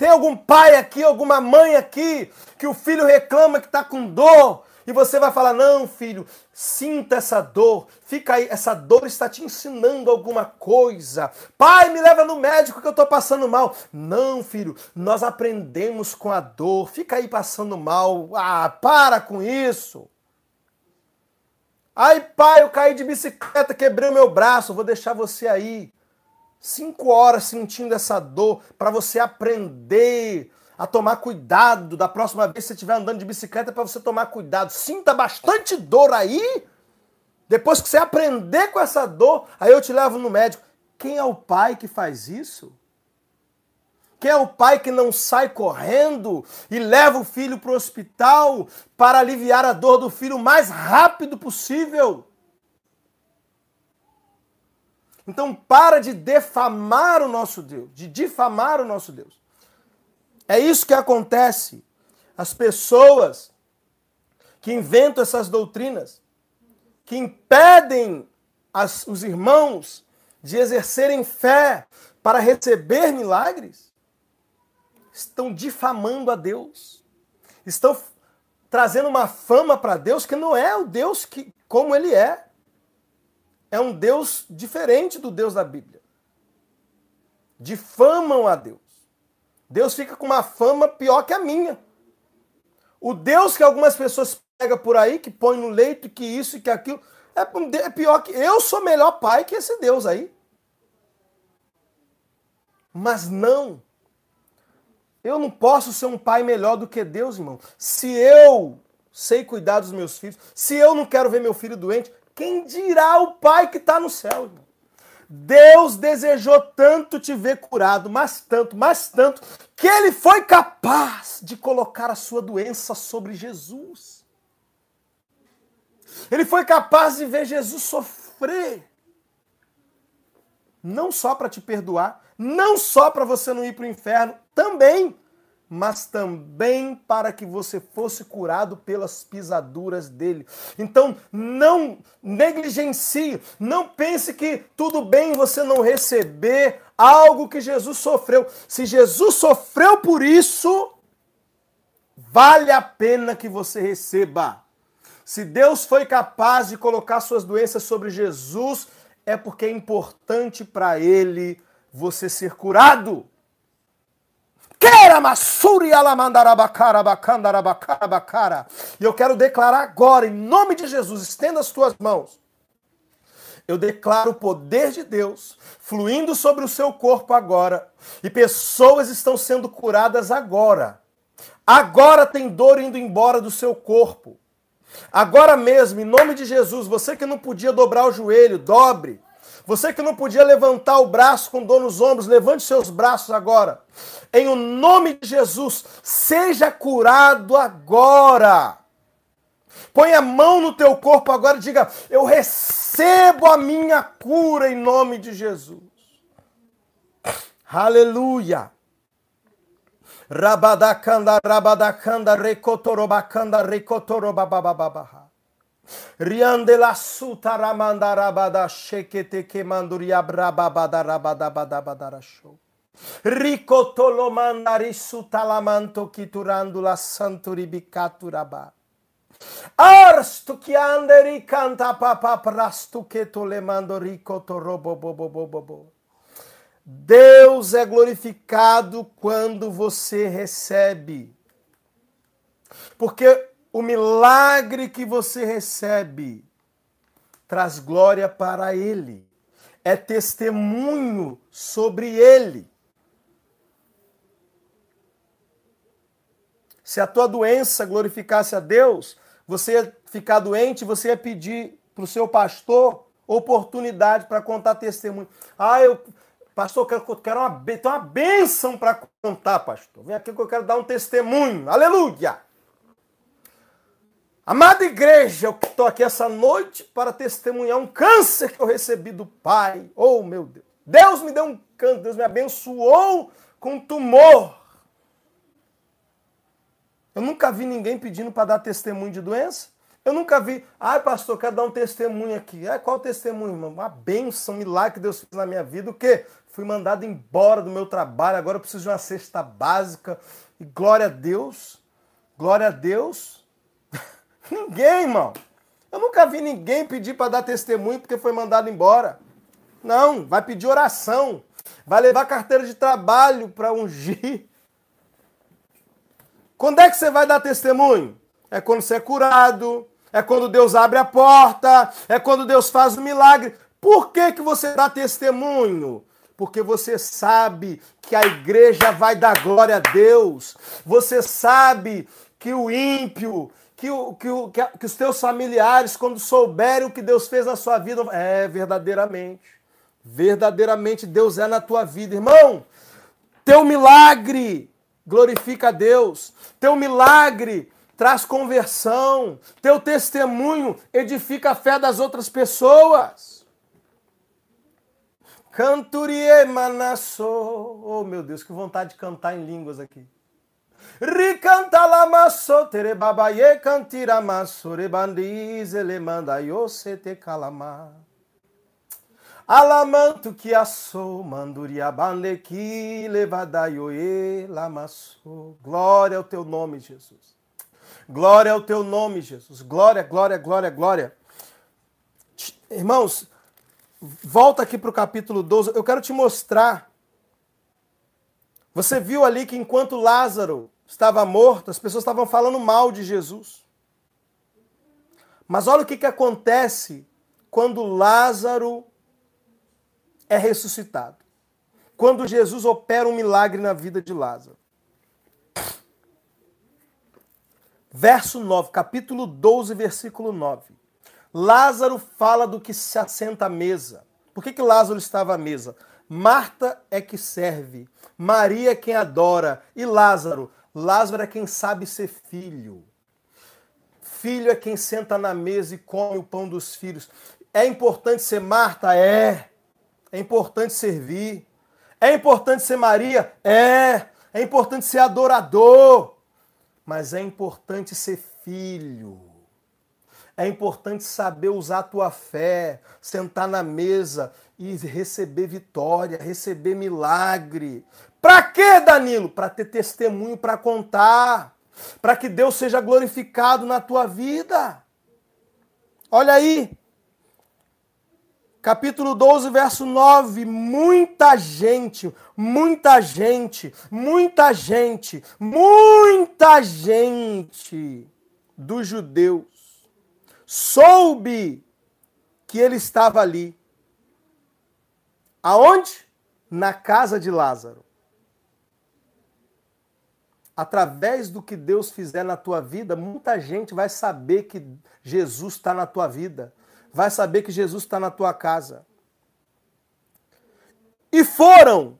A: Tem algum pai aqui, alguma mãe aqui, que o filho reclama que está com dor, e você vai falar: não, filho, sinta essa dor, fica aí, essa dor está te ensinando alguma coisa. Pai, me leva no médico que eu estou passando mal. Não, filho, nós aprendemos com a dor, fica aí passando mal. Ah, para com isso. Ai, pai, eu caí de bicicleta, quebrei o meu braço, vou deixar você aí. Cinco horas sentindo essa dor para você aprender a tomar cuidado. Da próxima vez que você estiver andando de bicicleta, para você tomar cuidado. Sinta bastante dor aí. Depois que você aprender com essa dor, aí eu te levo no médico. Quem é o pai que faz isso? Quem é o pai que não sai correndo e leva o filho para o hospital para aliviar a dor do filho o mais rápido possível? Então para de defamar o nosso Deus, de difamar o nosso Deus. É isso que acontece. As pessoas que inventam essas doutrinas, que impedem as, os irmãos de exercerem fé para receber milagres, estão difamando a Deus. Estão trazendo uma fama para Deus que não é o Deus que como ele é é um Deus diferente do Deus da Bíblia. Difamam a Deus. Deus fica com uma fama pior que a minha. O Deus que algumas pessoas pegam por aí, que põe no leito, que isso e que aquilo, é, é pior que. Eu sou melhor pai que esse Deus aí. Mas não. Eu não posso ser um pai melhor do que Deus, irmão. Se eu sei cuidar dos meus filhos, se eu não quero ver meu filho doente, quem dirá o Pai que está no céu, irmão? Deus desejou tanto te ver curado, mas tanto, mas tanto, que ele foi capaz de colocar a sua doença sobre Jesus. Ele foi capaz de ver Jesus sofrer. Não só para te perdoar, não só para você não ir para o inferno, também mas também para que você fosse curado pelas pisaduras dele. Então, não negligencie, não pense que tudo bem você não receber algo que Jesus sofreu. Se Jesus sofreu por isso, vale a pena que você receba. Se Deus foi capaz de colocar suas doenças sobre Jesus, é porque é importante para ele você ser curado. E eu quero declarar agora, em nome de Jesus, estenda as tuas mãos. Eu declaro o poder de Deus fluindo sobre o seu corpo agora. E pessoas estão sendo curadas agora. Agora tem dor indo embora do seu corpo. Agora mesmo, em nome de Jesus, você que não podia dobrar o joelho, dobre. Você que não podia levantar o braço com dor nos ombros, levante seus braços agora. Em o nome de Jesus, seja curado agora. Põe a mão no teu corpo agora e diga: Eu recebo a minha cura em nome de Jesus. Aleluia. Rabadakanda, rabadakanda, rekotorobakanda, rekotorobababababa. Riandela suta ramandarabada shekete que manduria brababadarabadabadabadara show. Ricotolomandari sutalamanto kiturandula rabá. Arstu que anderi canta papa prastu que tole mandori ricotorobobobobobo. Deus é glorificado quando você recebe. Porque o milagre que você recebe traz glória para Ele, é testemunho sobre Ele. Se a tua doença glorificasse a Deus, você ia ficar doente, você ia pedir para o seu pastor oportunidade para contar testemunho. Ah, eu, pastor, quero, quero uma, uma bênção para contar, pastor. Vem aqui que eu quero dar um testemunho. Aleluia! Amada igreja, eu estou aqui essa noite para testemunhar um câncer que eu recebi do Pai. Oh, meu Deus. Deus me deu um câncer, Deus me abençoou com um tumor. Eu nunca vi ninguém pedindo para dar testemunho de doença. Eu nunca vi, ai ah, pastor, quero dar um testemunho aqui. Ah, qual testemunho, irmão? Uma benção, um milagre que Deus fez na minha vida. O quê? Fui mandado embora do meu trabalho, agora eu preciso de uma cesta básica. E glória a Deus, glória a Deus Ninguém, irmão. Eu nunca vi ninguém pedir para dar testemunho porque foi mandado embora. Não, vai pedir oração. Vai levar carteira de trabalho para ungir. Quando é que você vai dar testemunho? É quando você é curado, é quando Deus abre a porta, é quando Deus faz o milagre. Por que, que você dá testemunho? Porque você sabe que a igreja vai dar glória a Deus. Você sabe que o ímpio que, o, que, o, que, que os teus familiares, quando souberem o que Deus fez na sua vida, é verdadeiramente. Verdadeiramente Deus é na tua vida, irmão. Teu milagre glorifica a Deus. Teu milagre traz conversão. Teu testemunho edifica a fé das outras pessoas. Canturie manasso. Oh, meu Deus, que vontade de cantar em línguas aqui. Ricanta la masso tere babaye cantira masso rebandize le manda yosete calama. Alamanto que assou, manduria bandequi, levadaioe, lamassou. Glória ao teu nome, Jesus. Glória ao teu nome, Jesus. Glória, glória, glória, glória. Irmãos, volta aqui para o capítulo 12. Eu quero te mostrar. Você viu ali que enquanto Lázaro estava morto, as pessoas estavam falando mal de Jesus. Mas olha o que, que acontece quando Lázaro é ressuscitado. Quando Jesus opera um milagre na vida de Lázaro. Verso 9, capítulo 12, versículo 9. Lázaro fala do que se assenta à mesa. Por que, que Lázaro estava à mesa? Marta é que serve, Maria é quem adora, e Lázaro Lázaro é quem sabe ser filho. Filho é quem senta na mesa e come o pão dos filhos. É importante ser Marta? É. É importante servir. É importante ser Maria? É. É importante ser adorador. Mas é importante ser filho. É importante saber usar a tua fé, sentar na mesa e receber vitória, receber milagre, para quê, Danilo? Para ter testemunho para contar, para que Deus seja glorificado na tua vida. Olha aí. Capítulo 12, verso 9. Muita gente, muita gente, muita gente, muita gente dos judeus soube que ele estava ali. Aonde? Na casa de Lázaro através do que Deus fizer na tua vida, muita gente vai saber que Jesus está na tua vida, vai saber que Jesus está na tua casa. E foram,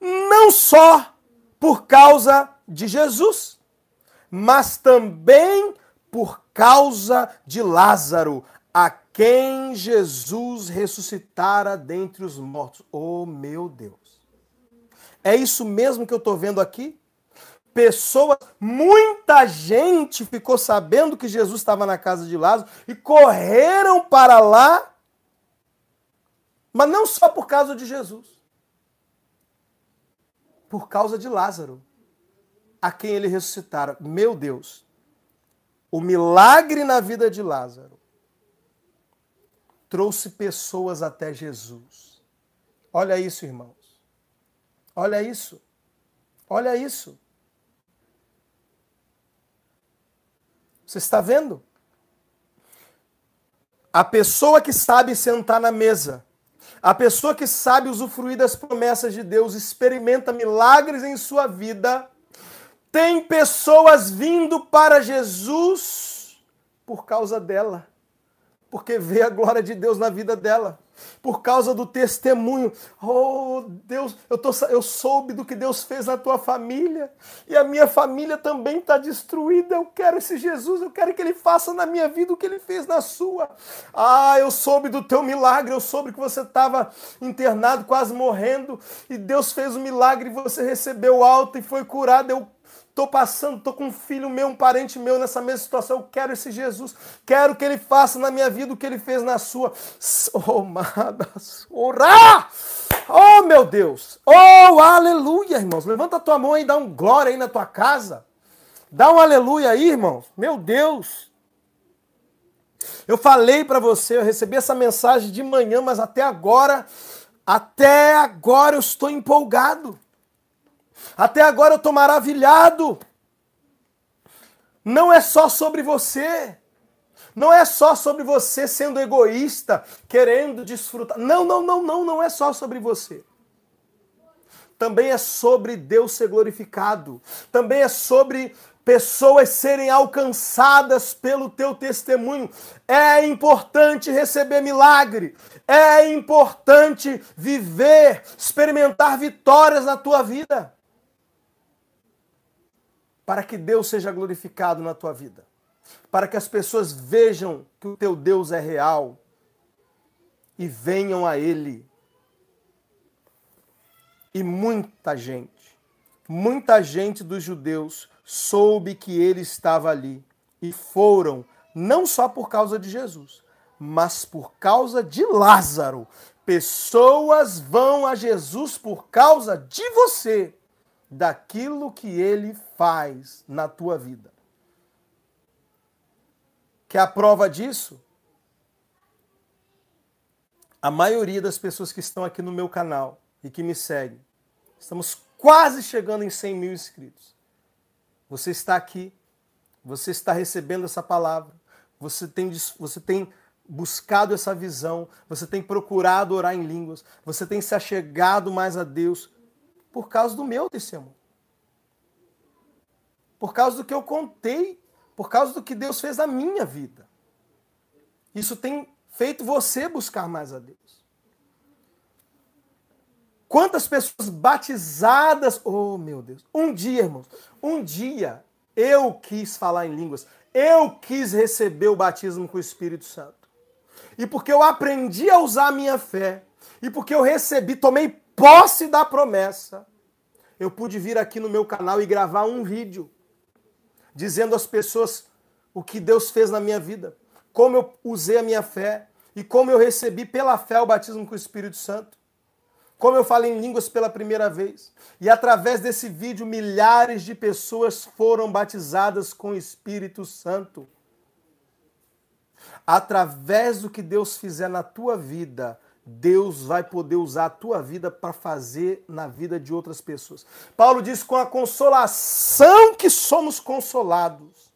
A: não só por causa de Jesus, mas também por causa de Lázaro, a quem Jesus ressuscitara dentre os mortos. Oh, meu Deus! É isso mesmo que eu estou vendo aqui? pessoas, muita gente ficou sabendo que Jesus estava na casa de Lázaro e correram para lá, mas não só por causa de Jesus, por causa de Lázaro, a quem ele ressuscitara. Meu Deus, o milagre na vida de Lázaro trouxe pessoas até Jesus. Olha isso, irmãos. Olha isso. Olha isso. Você está vendo? A pessoa que sabe sentar na mesa, a pessoa que sabe usufruir das promessas de Deus, experimenta milagres em sua vida. Tem pessoas vindo para Jesus por causa dela, porque vê a glória de Deus na vida dela por causa do testemunho. Oh, Deus, eu, tô, eu soube do que Deus fez na tua família e a minha família também está destruída. Eu quero esse Jesus, eu quero que ele faça na minha vida o que ele fez na sua. Ah, eu soube do teu milagre, eu soube que você estava internado, quase morrendo e Deus fez o um milagre, você recebeu alta e foi curado. Eu estou passando, estou com um filho meu, um parente meu nessa mesma situação, eu quero esse Jesus, quero que ele faça na minha vida o que ele fez na sua. Orar! Oh, meu Deus! Oh, aleluia, irmãos! Levanta a tua mão e dá um glória aí na tua casa. Dá um aleluia aí, irmãos. Meu Deus! Eu falei para você, eu recebi essa mensagem de manhã, mas até agora, até agora eu estou empolgado. Até agora eu estou maravilhado. Não é só sobre você. Não é só sobre você sendo egoísta, querendo desfrutar. Não, não, não, não, não é só sobre você. Também é sobre Deus ser glorificado. Também é sobre pessoas serem alcançadas pelo teu testemunho. É importante receber milagre. É importante viver, experimentar vitórias na tua vida para que Deus seja glorificado na tua vida, para que as pessoas vejam que o teu Deus é real e venham a Ele. E muita gente, muita gente dos judeus soube que ele estava ali e foram, não só por causa de Jesus, mas por causa de Lázaro. Pessoas vão a Jesus por causa de você, daquilo que ele faz na tua vida. Que a prova disso, a maioria das pessoas que estão aqui no meu canal e que me seguem, estamos quase chegando em 100 mil inscritos. Você está aqui, você está recebendo essa palavra, você tem, você tem buscado essa visão, você tem procurado orar em línguas, você tem se achegado mais a Deus por causa do meu testemunho por causa do que eu contei, por causa do que Deus fez na minha vida. Isso tem feito você buscar mais a Deus. Quantas pessoas batizadas, oh meu Deus, um dia, irmãos, um dia eu quis falar em línguas, eu quis receber o batismo com o Espírito Santo. E porque eu aprendi a usar a minha fé, e porque eu recebi, tomei posse da promessa, eu pude vir aqui no meu canal e gravar um vídeo dizendo às pessoas o que Deus fez na minha vida, como eu usei a minha fé e como eu recebi pela fé o batismo com o Espírito Santo. Como eu falei em línguas pela primeira vez. E através desse vídeo, milhares de pessoas foram batizadas com o Espírito Santo. Através do que Deus fizer na tua vida, Deus vai poder usar a tua vida para fazer na vida de outras pessoas. Paulo diz: com a consolação que somos consolados,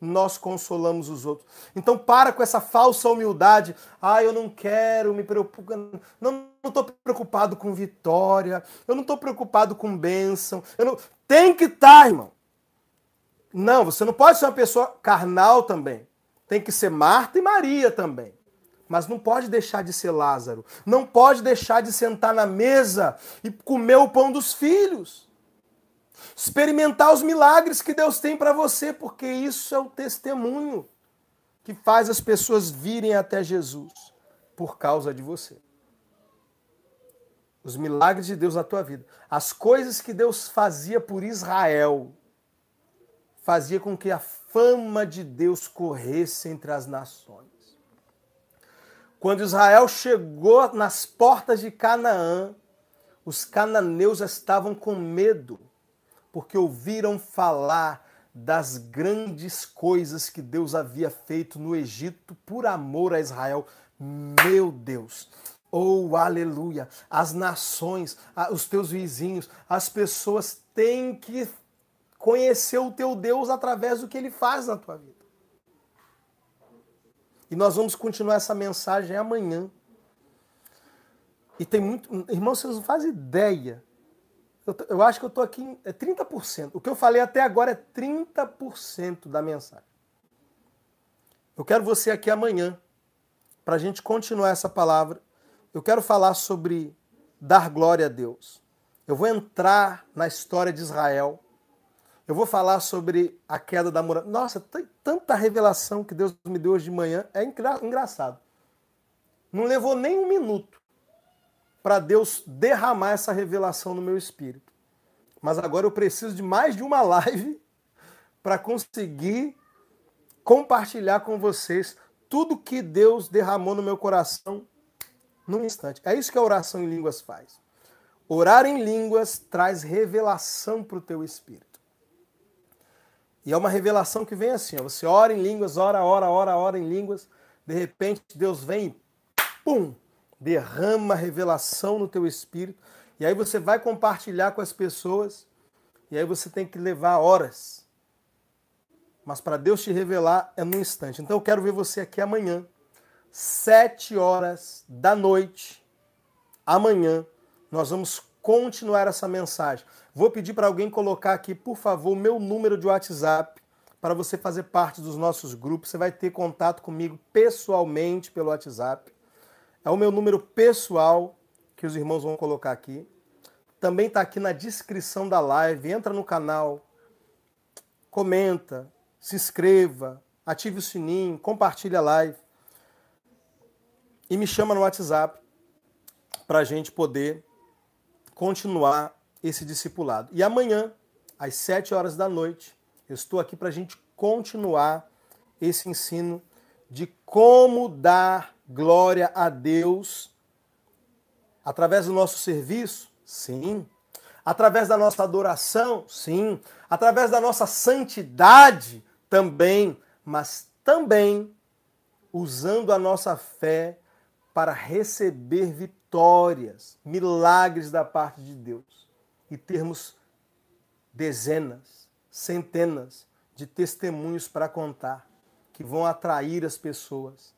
A: nós consolamos os outros. Então para com essa falsa humildade. Ah, eu não quero me preocupar. Não estou preocupado com vitória. Eu não estou preocupado com bênção. Eu não... Tem que estar, tá, irmão. Não, você não pode ser uma pessoa carnal também. Tem que ser Marta e Maria também mas não pode deixar de ser Lázaro, não pode deixar de sentar na mesa e comer o pão dos filhos. Experimentar os milagres que Deus tem para você, porque isso é o testemunho que faz as pessoas virem até Jesus por causa de você. Os milagres de Deus na tua vida. As coisas que Deus fazia por Israel fazia com que a fama de Deus corresse entre as nações. Quando Israel chegou nas portas de Canaã, os cananeus estavam com medo, porque ouviram falar das grandes coisas que Deus havia feito no Egito por amor a Israel. Meu Deus! Oh, aleluia! As nações, os teus vizinhos, as pessoas têm que conhecer o teu Deus através do que ele faz na tua vida. E nós vamos continuar essa mensagem amanhã. E tem muito. Irmão, vocês não fazem ideia. Eu, eu acho que eu estou aqui em é 30%. O que eu falei até agora é 30% da mensagem. Eu quero você aqui amanhã para a gente continuar essa palavra. Eu quero falar sobre dar glória a Deus. Eu vou entrar na história de Israel. Eu vou falar sobre a queda da muralha. Nossa, tem tanta revelação que Deus me deu hoje de manhã. É engraçado. Não levou nem um minuto para Deus derramar essa revelação no meu espírito. Mas agora eu preciso de mais de uma live para conseguir compartilhar com vocês tudo que Deus derramou no meu coração num instante. É isso que a oração em línguas faz. Orar em línguas traz revelação para o teu espírito. E é uma revelação que vem assim, ó, você ora em línguas, ora, ora, ora, ora em línguas, de repente Deus vem e pum, derrama a revelação no teu espírito, e aí você vai compartilhar com as pessoas, e aí você tem que levar horas. Mas para Deus te revelar é num instante. Então eu quero ver você aqui amanhã, sete horas da noite, amanhã, nós vamos continuar essa mensagem. Vou pedir para alguém colocar aqui, por favor, o meu número de WhatsApp para você fazer parte dos nossos grupos. Você vai ter contato comigo pessoalmente pelo WhatsApp. É o meu número pessoal que os irmãos vão colocar aqui. Também está aqui na descrição da live. Entra no canal, comenta, se inscreva, ative o sininho, compartilhe a live e me chama no WhatsApp para a gente poder continuar esse discipulado. E amanhã, às sete horas da noite, eu estou aqui para a gente continuar esse ensino de como dar glória a Deus através do nosso serviço? Sim. Através da nossa adoração? Sim. Através da nossa santidade? Também. Mas também usando a nossa fé para receber vitórias, milagres da parte de Deus e termos dezenas, centenas de testemunhos para contar que vão atrair as pessoas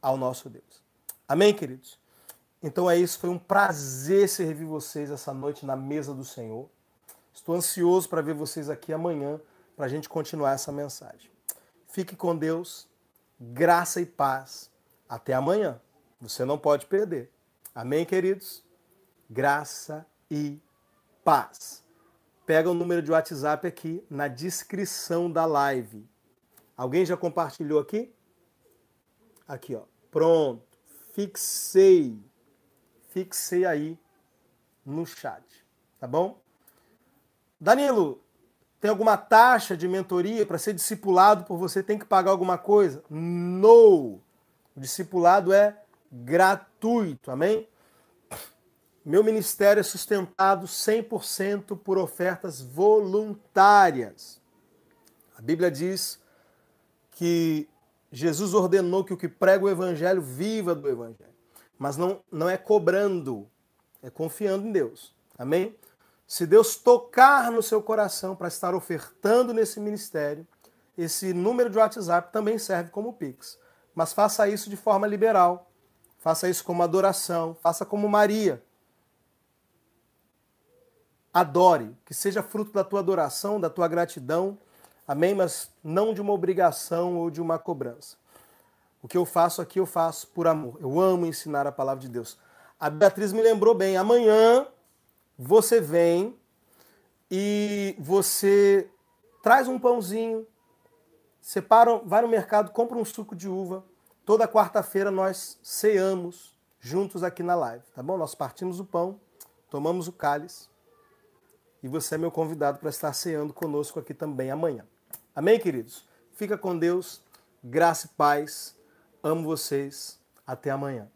A: ao nosso Deus. Amém, queridos? Então é isso, foi um prazer servir vocês essa noite na mesa do Senhor. Estou ansioso para ver vocês aqui amanhã para a gente continuar essa mensagem. Fique com Deus, graça e paz. Até amanhã. Você não pode perder. Amém, queridos? Graça e paz. Pega o número de WhatsApp aqui na descrição da live. Alguém já compartilhou aqui? Aqui, ó. Pronto. Fixei. Fixei aí no chat, tá bom? Danilo, tem alguma taxa de mentoria para ser discipulado por você? Tem que pagar alguma coisa? Não! O discipulado é gratuito, amém? Meu ministério é sustentado 100% por ofertas voluntárias. A Bíblia diz que Jesus ordenou que o que prega o evangelho viva do evangelho, mas não não é cobrando, é confiando em Deus. Amém? Se Deus tocar no seu coração para estar ofertando nesse ministério, esse número de WhatsApp também serve como Pix. Mas faça isso de forma liberal, Faça isso como adoração, faça como Maria. Adore, que seja fruto da tua adoração, da tua gratidão, amém? Mas não de uma obrigação ou de uma cobrança. O que eu faço aqui, eu faço por amor. Eu amo ensinar a palavra de Deus. A Beatriz me lembrou bem: amanhã você vem e você traz um pãozinho, separa, vai no mercado, compra um suco de uva, toda quarta-feira nós ceamos juntos aqui na live, tá bom? Nós partimos o pão, tomamos o cálice e você é meu convidado para estar ceando conosco aqui também amanhã. Amém, queridos? Fica com Deus, graça e paz. Amo vocês. Até amanhã.